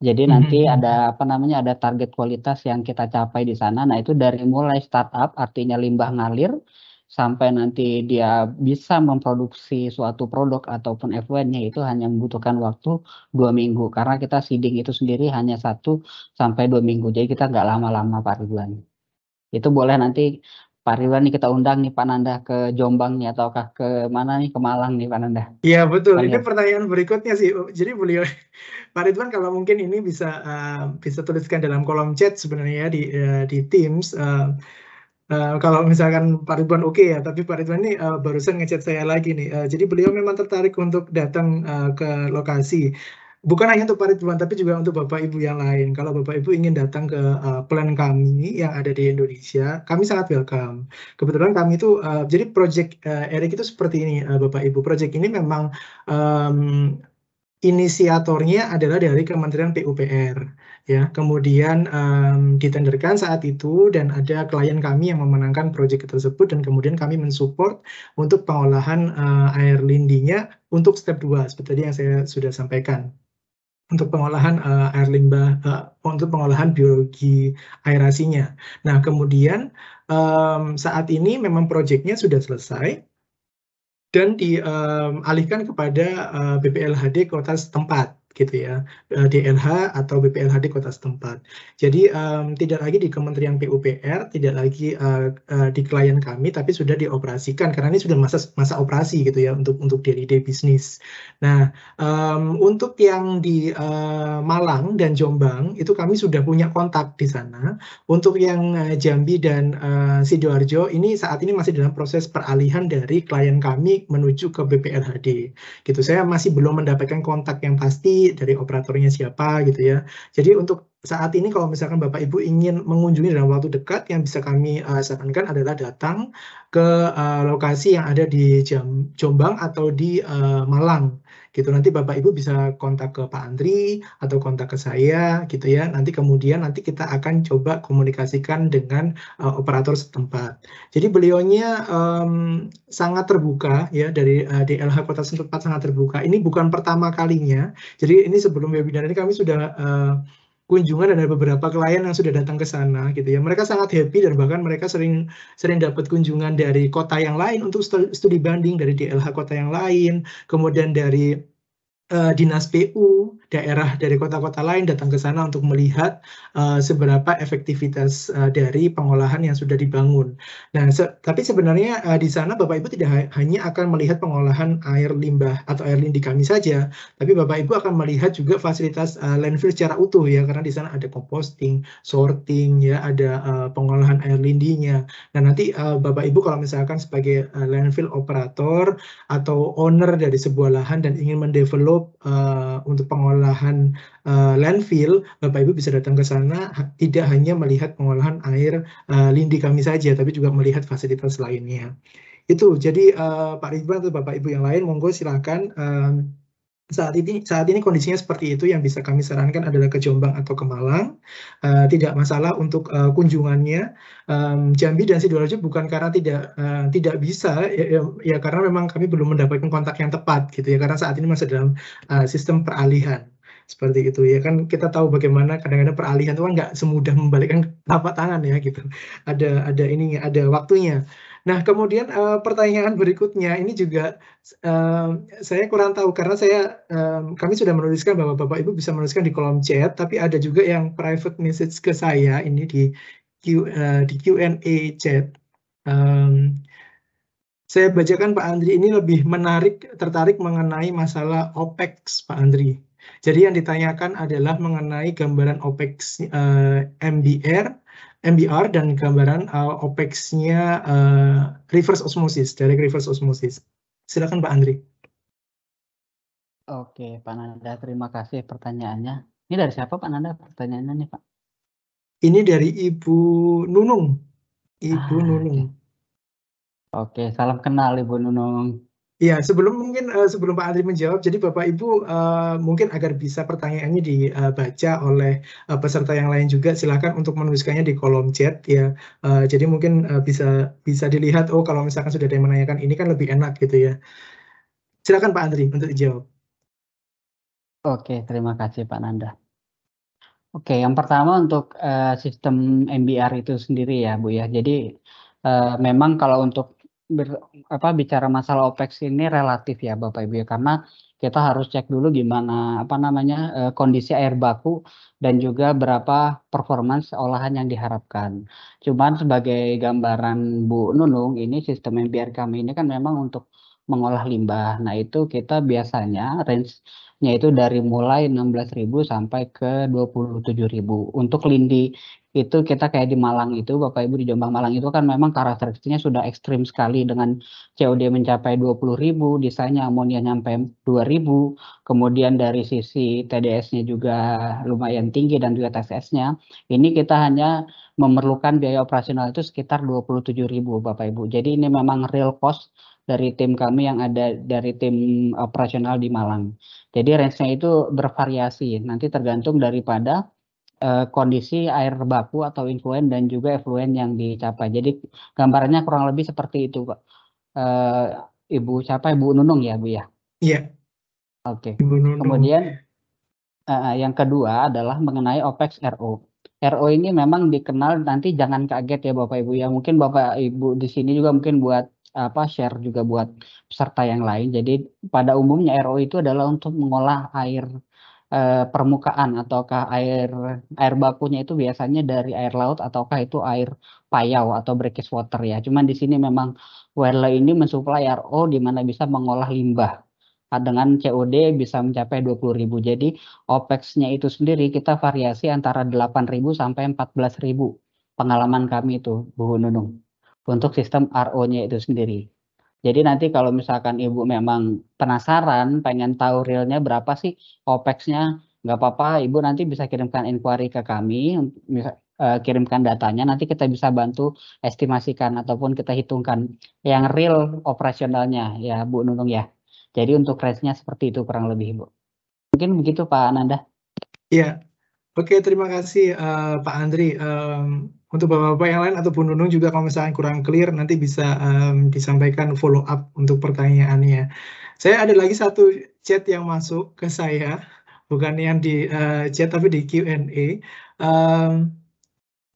Jadi mm-hmm. nanti ada apa namanya ada target kualitas yang kita capai di sana. Nah itu dari mulai startup artinya limbah ngalir sampai nanti dia bisa memproduksi suatu produk ataupun f nya itu hanya membutuhkan waktu dua minggu karena kita seeding itu sendiri hanya satu sampai dua minggu. Jadi kita nggak lama-lama Pak Ridwan. Itu boleh nanti Pak Ridwan nih kita undang nih Pak Nanda ke Jombang nih ataukah ke mana nih ke Malang nih Pak Nanda? Iya betul. Pak ini
pertanyaan berikutnya sih. Jadi beliau Pak Ridwan kalau mungkin ini bisa uh, bisa tuliskan dalam kolom chat sebenarnya ya, di uh, di Teams. Uh, Uh, kalau misalkan Pak Ridwan oke okay ya, tapi Pak Ridwan ini uh, barusan ngechat saya lagi nih. Uh, jadi beliau memang tertarik untuk datang uh, ke lokasi bukan hanya untuk para tuan tapi juga untuk Bapak Ibu yang lain. Kalau Bapak Ibu ingin datang ke uh, plan kami yang ada di Indonesia, kami sangat welcome. Kebetulan kami itu uh, jadi project uh, eh, Erik itu seperti ini uh, Bapak Ibu. Project ini memang um, inisiatornya adalah dari Kementerian PUPR ya kemudian um, ditenderkan saat itu dan ada klien kami yang memenangkan proyek tersebut dan kemudian kami mensupport untuk pengolahan uh, air lindinya untuk step 2 seperti tadi yang saya sudah sampaikan untuk pengolahan uh, air limbah uh, untuk pengolahan biologi aerasinya. Nah, kemudian um, saat ini memang proyeknya sudah selesai dan dialihkan um, kepada uh, eh, BPLHD kota setempat gitu ya e, DNH atau BPNH di kota setempat. Jadi um, tidak lagi di Kementerian PUPR, tidak lagi uh, uh, di klien kami, tapi sudah dioperasikan karena ini sudah masa masa operasi gitu ya untuk untuk daily day bisnis. Nah um, untuk yang di uh, Malang dan Jombang itu kami sudah punya kontak di sana. Untuk yang uh, Jambi dan uh, sidoarjo ini saat ini masih dalam proses peralihan dari klien kami menuju ke BPLHD. Gitu saya masih belum mendapatkan kontak yang pasti dari operatornya siapa gitu ya. Jadi untuk saat ini kalau misalkan Bapak Ibu ingin mengunjungi dalam waktu dekat yang bisa kami uh, sarankan adalah datang ke uh, lokasi yang ada di Jam, Jombang atau di uh, Malang gitu nanti Bapak Ibu bisa kontak ke Pak Andri atau kontak ke saya gitu ya nanti kemudian nanti kita akan coba komunikasikan dengan uh, operator setempat jadi beliaunya um, sangat terbuka ya dari uh, eh, DLH Kota Setempat sangat terbuka ini bukan pertama kalinya jadi ini sebelum webinar ini kami sudah uh, kunjungan dan ada beberapa klien yang sudah datang ke sana gitu ya. Mereka sangat happy dan bahkan mereka sering sering dapat kunjungan dari kota yang lain untuk studi banding dari DLH kota yang lain, kemudian dari uh, dinas PU daerah dari kota-kota lain datang ke sana untuk melihat uh, seberapa efektivitas uh, dari pengolahan yang sudah dibangun. Nah, se tapi sebenarnya uh, di sana Bapak Ibu tidak ha hanya akan melihat pengolahan air limbah atau air lindi kami saja, tapi Bapak Ibu akan melihat juga fasilitas uh, landfill secara utuh ya karena di sana ada composting, sorting ya, ada uh, pengolahan air lindinya. Nah, nanti uh, Bapak Ibu kalau misalkan sebagai uh, landfill operator atau owner dari sebuah lahan dan ingin mendevelop uh, untuk pengolahan pengolahan uh, landfill, Bapak Ibu bisa datang ke sana tidak hanya melihat pengolahan air uh, lindi kami saja, tapi juga melihat fasilitas lainnya. Itu, jadi uh, Pak Ridwan atau Bapak Ibu yang lain, monggo silakan. Uh, saat ini saat ini kondisinya seperti itu yang bisa kami sarankan adalah ke Jombang atau ke Malang uh, tidak masalah untuk uh, kunjungannya um, Jambi dan sidoarjo bukan karena tidak uh, tidak bisa ya, ya, ya karena memang kami belum mendapatkan kontak yang tepat gitu ya karena saat ini masih dalam uh, sistem peralihan seperti itu ya kan kita tahu bagaimana kadang-kadang peralihan itu kan nggak semudah membalikkan telapak tangan ya gitu ada ada ini ada waktunya Nah, kemudian uh, pertanyaan berikutnya ini juga uh, saya kurang tahu karena saya uh, kami sudah menuliskan bahwa Bapak Ibu bisa menuliskan di kolom chat, tapi ada juga yang private message ke saya ini di Q, uh, di Q&A chat. Um, saya bacakan Pak Andri ini lebih menarik tertarik mengenai masalah OPEX Pak Andri. Jadi yang ditanyakan adalah mengenai gambaran OPEX uh, MBR MBR dan gambaran uh, OPEX-nya uh, reverse osmosis, dari reverse
osmosis. Silakan Pak Andri.
Oke, Pak Nanda, terima kasih pertanyaannya. Ini dari siapa Pak Nanda pertanyaannya nih Pak? Ini dari Ibu Nunung. Ibu ah, Nunung. Oke. oke, salam kenal Ibu Nunung.
Ya sebelum mungkin uh, sebelum Pak Andri menjawab, jadi Bapak Ibu uh, mungkin agar bisa pertanyaannya dibaca oleh uh, peserta yang lain juga, silakan untuk menuliskannya di kolom chat ya. Uh, jadi mungkin uh, bisa bisa dilihat, oh kalau misalkan sudah ada yang menanyakan ini kan lebih enak gitu ya. Silakan Pak Andri untuk jawab.
Oke, terima kasih Pak Nanda. Oke, yang pertama untuk uh, sistem MBR itu sendiri ya Bu ya. Jadi uh, memang kalau untuk ber, apa bicara masalah OPEX ini relatif ya Bapak Ibu ya karena kita harus cek dulu gimana apa namanya eh, kondisi air baku dan juga berapa performance olahan yang diharapkan. Cuman sebagai gambaran Bu Nunung ini sistem MPR kami ini kan memang untuk mengolah limbah. Nah, itu kita biasanya range-nya itu dari mulai 16.000 sampai ke 27.000. Untuk lindi itu kita kayak di Malang itu Bapak Ibu di Jombang Malang itu kan memang karakteristiknya sudah ekstrim sekali dengan COD mencapai 20 ribu, desainnya amonia nyampe 2 ribu, kemudian dari sisi TDS-nya juga lumayan tinggi dan juga TSS-nya. Ini kita hanya memerlukan biaya operasional itu sekitar 27 ribu Bapak Ibu. Jadi ini memang real cost dari tim kami yang ada dari tim operasional di Malang. Jadi range-nya itu bervariasi, nanti tergantung daripada uh, kondisi air baku atau influen dan juga efluen yang dicapai. Jadi gambarannya kurang lebih seperti itu, Pak. Uh, Ibu siapa? Ibu Nunung ya, Bu ya?
Iya. Oke. Okay. Kemudian
uh, yang kedua adalah mengenai OPEX RO. RO ini memang dikenal nanti jangan kaget ya Bapak Ibu ya. Mungkin Bapak Ibu di sini juga mungkin buat apa share juga buat peserta yang lain. Jadi pada umumnya RO itu adalah untuk mengolah air eh, permukaan ataukah air air bakunya itu biasanya dari air laut ataukah itu air payau atau brackish water ya. Cuman di sini memang Werle ini mensuplai RO di mana bisa mengolah limbah dengan COD bisa mencapai 20.000. Jadi OPEX-nya itu sendiri kita variasi antara 8.000 sampai 14.000. Pengalaman kami itu Bu Nunung untuk sistem RO-nya itu sendiri. Jadi nanti kalau misalkan ibu memang penasaran, pengen tahu realnya berapa sih opexnya, nya nggak apa-apa, ibu nanti bisa kirimkan inquiry ke kami, uh, kirimkan datanya, nanti kita bisa bantu estimasikan ataupun kita hitungkan yang real operasionalnya ya Bu Nunung ya. Jadi untuk range-nya seperti itu kurang lebih Bu. Mungkin begitu Pak Ananda.
Iya, Oke, terima kasih uh, Pak Andri. Um, untuk bapak-bapak yang lain ataupun Nunung juga kalau misalnya kurang clear nanti bisa um, disampaikan follow up untuk pertanyaannya. Saya ada lagi satu chat yang masuk ke saya, bukan yang di uh, chat tapi di Q&A. Um,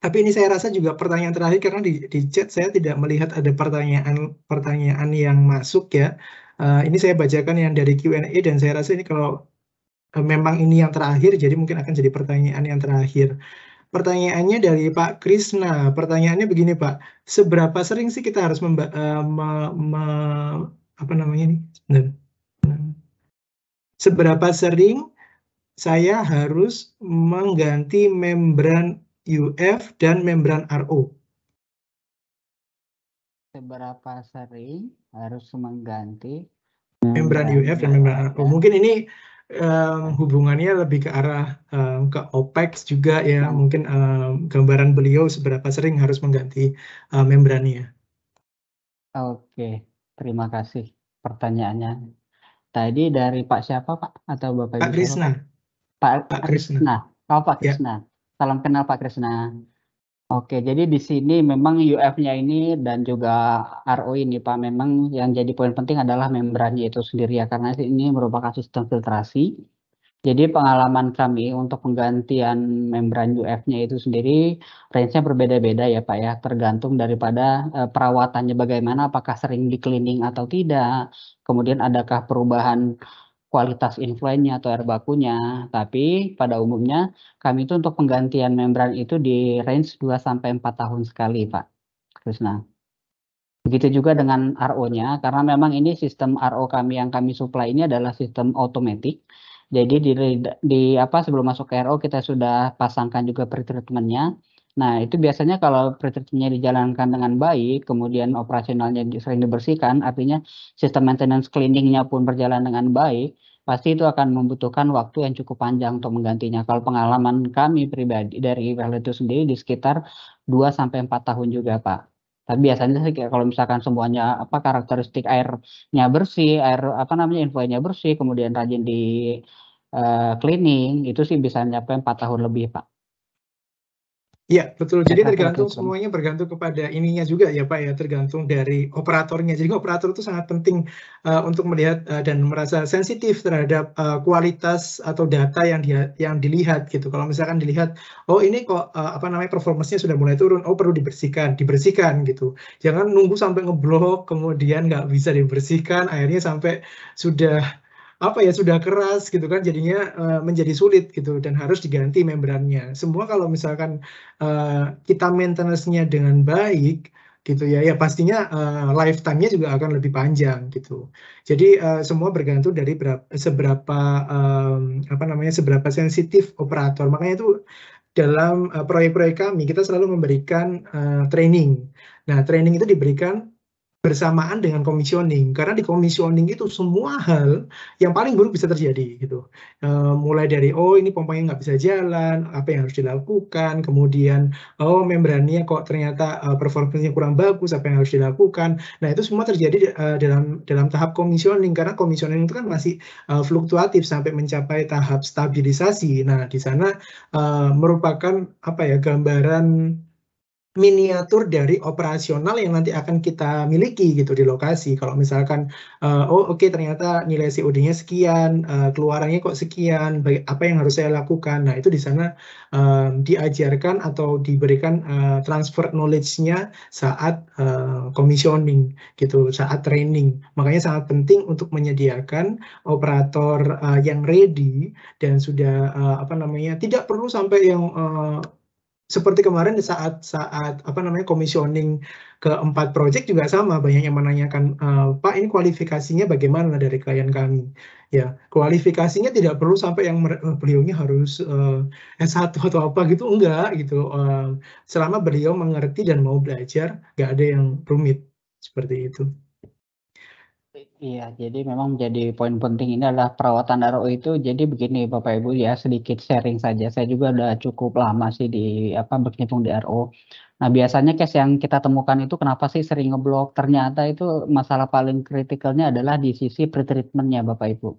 tapi ini saya rasa juga pertanyaan terakhir karena di, di chat saya tidak melihat ada pertanyaan pertanyaan yang masuk ya. Uh, ini saya bacakan yang dari Q&A dan saya rasa ini kalau uh, memang ini yang terakhir jadi mungkin akan jadi pertanyaan yang terakhir. Pertanyaannya dari Pak Krisna. Pertanyaannya begini Pak, seberapa sering sih kita harus memba uh, me me apa namanya nih? Seberapa sering saya harus mengganti membran UF dan membran
RO?
Seberapa sering harus mengganti
membran, membran UF dan membran RO? Mungkin ini um, hubungannya
lebih ke arah um, ke OPEX juga ya mungkin um, gambaran beliau seberapa sering harus mengganti um, eh, membrannya.
Oke, terima kasih pertanyaannya. Tadi dari Pak siapa Pak atau Bapak? Pak Krisna. Pak, Krisna. Oh Pak ya. Krisna. Ya. Salam kenal Pak Krisna. Oke, jadi di sini memang UF-nya ini dan juga RO ini Pak, memang yang jadi poin penting adalah membrannya itu sendiri ya, karena ini merupakan sistem filtrasi. Jadi pengalaman kami untuk penggantian membran UF-nya itu sendiri range-nya berbeda-beda ya Pak ya, tergantung daripada eh, perawatannya bagaimana, apakah sering di cleaning atau tidak, kemudian adakah perubahan kualitas influennya atau air bakunya, tapi pada umumnya kami itu untuk penggantian membran itu di range 2 sampai 4 tahun sekali, Pak. Terus nah, Begitu juga dengan RO-nya karena memang ini sistem RO kami yang kami supply ini adalah sistem otomatis. Jadi di, di apa sebelum masuk ke RO kita sudah pasangkan juga pretreatment-nya. Nah, itu biasanya kalau pretreatment-nya dijalankan dengan baik, kemudian operasionalnya sering dibersihkan, artinya sistem maintenance cleaning-nya pun berjalan dengan baik, pasti itu akan membutuhkan waktu yang cukup panjang untuk menggantinya. Kalau pengalaman kami pribadi dari Value itu sendiri di sekitar 2 sampai 4 tahun juga, Pak. Tapi biasanya sih kalau misalkan semuanya apa karakteristik airnya bersih, air apa namanya infonya bersih, kemudian rajin di uh, cleaning, itu sih bisa nyampe 4 tahun lebih, Pak. Ya betul. Jadi tergantung
semuanya bergantung kepada ininya juga ya Pak ya, tergantung dari operatornya. Jadi operator itu sangat penting uh, untuk melihat uh, dan merasa sensitif terhadap uh, kualitas atau data yang dia yang dilihat gitu. Kalau misalkan dilihat, oh ini kok uh, apa namanya performasinya sudah mulai turun, oh perlu dibersihkan, dibersihkan gitu. Jangan nunggu sampai ngeblok kemudian nggak bisa dibersihkan, akhirnya sampai sudah apa ya sudah keras gitu kan jadinya uh, menjadi sulit gitu dan harus diganti membrannya. Semua kalau misalkan uh, kita maintenance-nya dengan baik gitu ya, ya pastinya uh, lifetime-nya juga akan lebih panjang gitu. Jadi uh, semua bergantung dari berapa, seberapa um, apa namanya seberapa sensitif operator. Makanya itu dalam proyek-proyek uh, kami kita selalu memberikan uh, training. Nah, training itu diberikan bersamaan dengan komisioning karena di komisioning itu semua hal yang paling buruk bisa terjadi gitu e, mulai dari oh ini pompanya nggak bisa jalan apa yang harus dilakukan kemudian oh membrannya kok ternyata e, eh, performanya kurang bagus apa yang harus dilakukan nah itu semua terjadi e, dalam dalam tahap komisioning karena komisioning itu kan masih e, fluktuatif sampai mencapai tahap stabilisasi nah di sana e, merupakan apa ya gambaran miniatur dari operasional yang nanti akan kita miliki gitu di lokasi. Kalau misalkan uh, oh oke okay, ternyata nilai COD-nya sekian, uh, keluarannya kok sekian, apa yang harus saya lakukan. Nah, itu di sana uh, diajarkan atau diberikan uh, transfer knowledge-nya saat uh, commissioning gitu, saat training. Makanya sangat penting untuk menyediakan operator uh, yang ready dan sudah uh, apa namanya, tidak perlu sampai yang uh, seperti kemarin saat saat apa namanya komisioning keempat proyek juga sama banyak yang menanyakan eh, Pak ini kualifikasinya bagaimana dari klien kami ya kualifikasinya tidak perlu sampai yang eh, beliaunya harus uh, eh, S1 atau apa gitu enggak gitu selama beliau mengerti dan mau belajar nggak ada yang rumit seperti itu.
Iya, jadi memang menjadi poin penting ini adalah perawatan RO itu. Jadi begini Bapak Ibu ya, sedikit sharing saja. Saya juga udah cukup lama sih di apa berkecimpung di RO. Nah, biasanya case yang kita temukan itu kenapa sih sering ngeblok? Ternyata itu masalah paling kritikalnya adalah di sisi pretreatmentnya Bapak Ibu.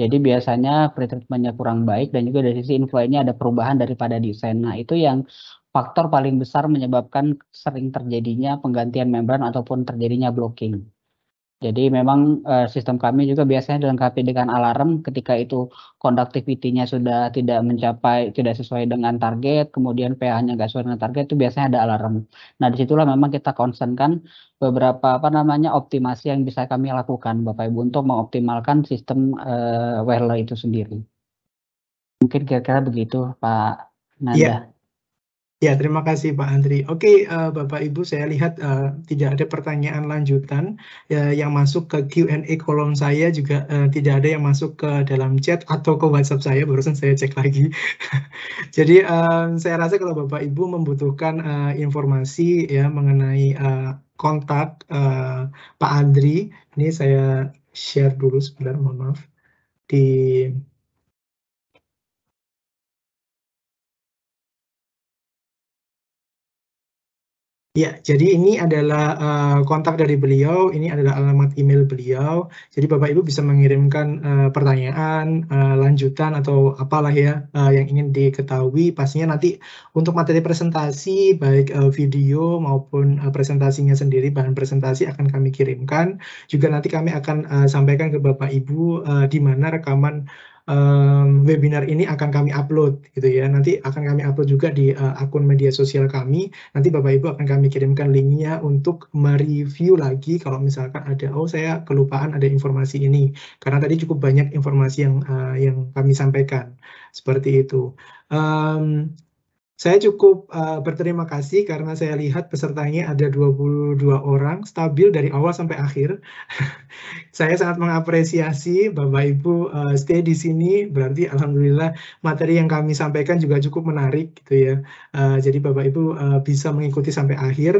Jadi biasanya pretreatmentnya kurang baik dan juga dari sisi inflow-nya ada perubahan daripada desain. Nah, itu yang faktor paling besar menyebabkan sering terjadinya penggantian membran ataupun terjadinya blocking. Jadi memang uh, sistem kami juga biasanya dilengkapi dengan alarm ketika itu conductivity-nya sudah tidak mencapai, tidak sesuai dengan target, kemudian pH-nya nggak sesuai dengan target, itu biasanya ada alarm. Nah, disitulah memang kita konsenkan beberapa apa namanya optimasi yang bisa kami lakukan, Bapak Ibu, untuk mengoptimalkan sistem uh, eh, wireless itu sendiri. Mungkin kira-kira begitu, Pak Nanda. Yeah. Ya,
terima kasih Pak Andri. Oke, uh, Bapak Ibu, saya lihat uh, tidak ada pertanyaan lanjutan uh, yang masuk ke Q&A kolom saya juga uh, tidak ada yang masuk ke dalam chat atau ke WhatsApp saya. Barusan saya cek lagi. Jadi, uh, saya rasa kalau Bapak Ibu membutuhkan uh, informasi ya mengenai uh, kontak uh, Pak Andri, ini
saya share dulu sebentar, mohon maaf di Ya, jadi ini adalah uh, kontak dari beliau, ini adalah alamat email
beliau. Jadi Bapak Ibu bisa mengirimkan uh, pertanyaan, uh, lanjutan atau apalah ya uh, yang ingin diketahui. Pastinya nanti untuk materi presentasi baik uh, video maupun uh, presentasinya sendiri bahan presentasi akan kami kirimkan. Juga nanti kami akan uh, sampaikan ke Bapak Ibu uh, di mana rekaman um, webinar ini akan kami upload gitu ya. Nanti akan kami upload juga di uh, akun media sosial kami. Nanti Bapak Ibu akan kami kirimkan linknya untuk mereview lagi kalau misalkan ada oh saya kelupaan ada informasi ini karena tadi cukup banyak informasi yang uh, yang kami sampaikan seperti itu. Um, saya cukup uh, berterima kasih karena saya lihat pesertanya ada 22 orang, stabil dari awal sampai akhir. saya sangat mengapresiasi Bapak Ibu uh, stay di sini, berarti alhamdulillah materi yang kami sampaikan juga cukup menarik gitu ya. Uh, jadi Bapak Ibu uh, bisa mengikuti sampai akhir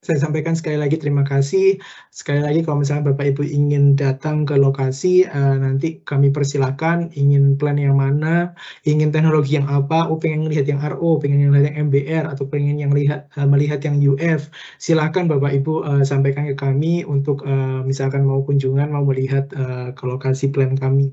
saya sampaikan sekali lagi terima kasih. Sekali lagi kalau misalnya Bapak Ibu ingin datang ke lokasi, uh, nanti kami persilakan ingin plan yang mana, ingin teknologi yang apa, oh pengen lihat yang RO, pengen lihat yang MBR, atau pengen yang lihat uh, melihat yang UF, silakan Bapak Ibu uh, sampaikan ke kami untuk uh, misalkan mau kunjungan, mau melihat uh, ke lokasi plan kami.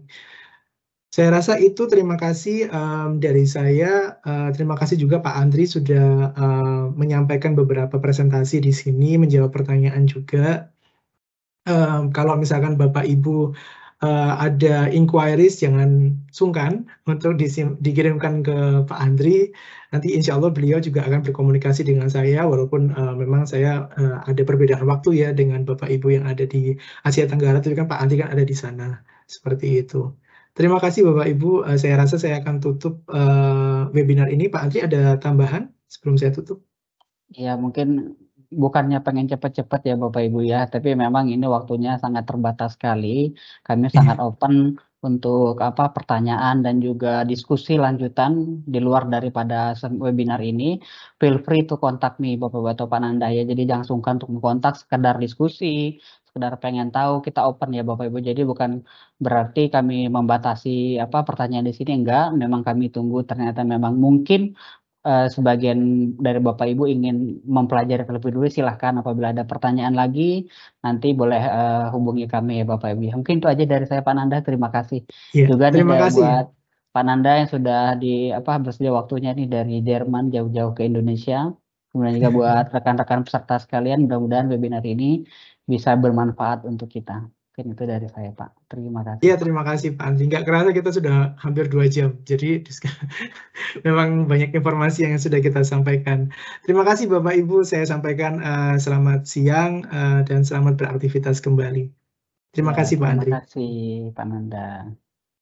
Saya rasa itu terima kasih um, dari saya. Uh, terima kasih juga Pak Andri sudah uh, menyampaikan beberapa presentasi di sini, menjawab pertanyaan juga. Um, kalau misalkan Bapak Ibu uh, ada inquiries, jangan sungkan untuk dikirimkan ke Pak Andri. Nanti insya Allah beliau juga akan berkomunikasi dengan saya, walaupun uh, memang saya uh, ada perbedaan waktu ya dengan Bapak Ibu yang ada di Asia Tenggara, tapi kan Pak Andri kan ada di sana. Seperti itu. Terima kasih Bapak Ibu. Uh, saya rasa saya akan tutup uh, webinar ini. Pak Andri ada tambahan sebelum saya tutup?
Ya mungkin bukannya pengen cepat-cepat ya Bapak Ibu ya, tapi memang ini waktunya sangat terbatas sekali. Kami iya. sangat open untuk apa pertanyaan dan juga diskusi lanjutan di luar daripada webinar ini, feel free to kontak me Bapak Bapak Pananda ya. Jadi jangan sungkan untuk mengkontak sekedar diskusi, sekedar pengen tahu kita open ya Bapak Ibu. Jadi bukan berarti kami membatasi apa pertanyaan di sini enggak. Memang kami tunggu ternyata memang mungkin uh, sebagian dari Bapak Ibu ingin mempelajari terlebih dulu silahkan apabila ada pertanyaan lagi nanti boleh uh, hubungi kami ya Bapak Ibu. Mungkin itu aja dari saya Pak Nanda. Terima kasih
iya, ya, juga terima kasih. buat
Pak Nanda yang sudah di apa bersedia waktunya nih dari Jerman jauh-jauh ke Indonesia. Kemudian juga buat rekan-rekan peserta sekalian, mudah-mudahan webinar ini bisa bermanfaat untuk kita. Mungkin itu dari saya Pak.
Terima kasih.
Iya terima kasih Pak Andi. Nggak kerasa kita sudah hampir dua jam. Jadi memang banyak informasi yang sudah kita sampaikan. Terima kasih Bapak Ibu. Saya sampaikan uh, selamat siang uh, dan selamat beraktivitas kembali. Terima ya, kasih Pak Andri. Terima kasih Pak Nanda.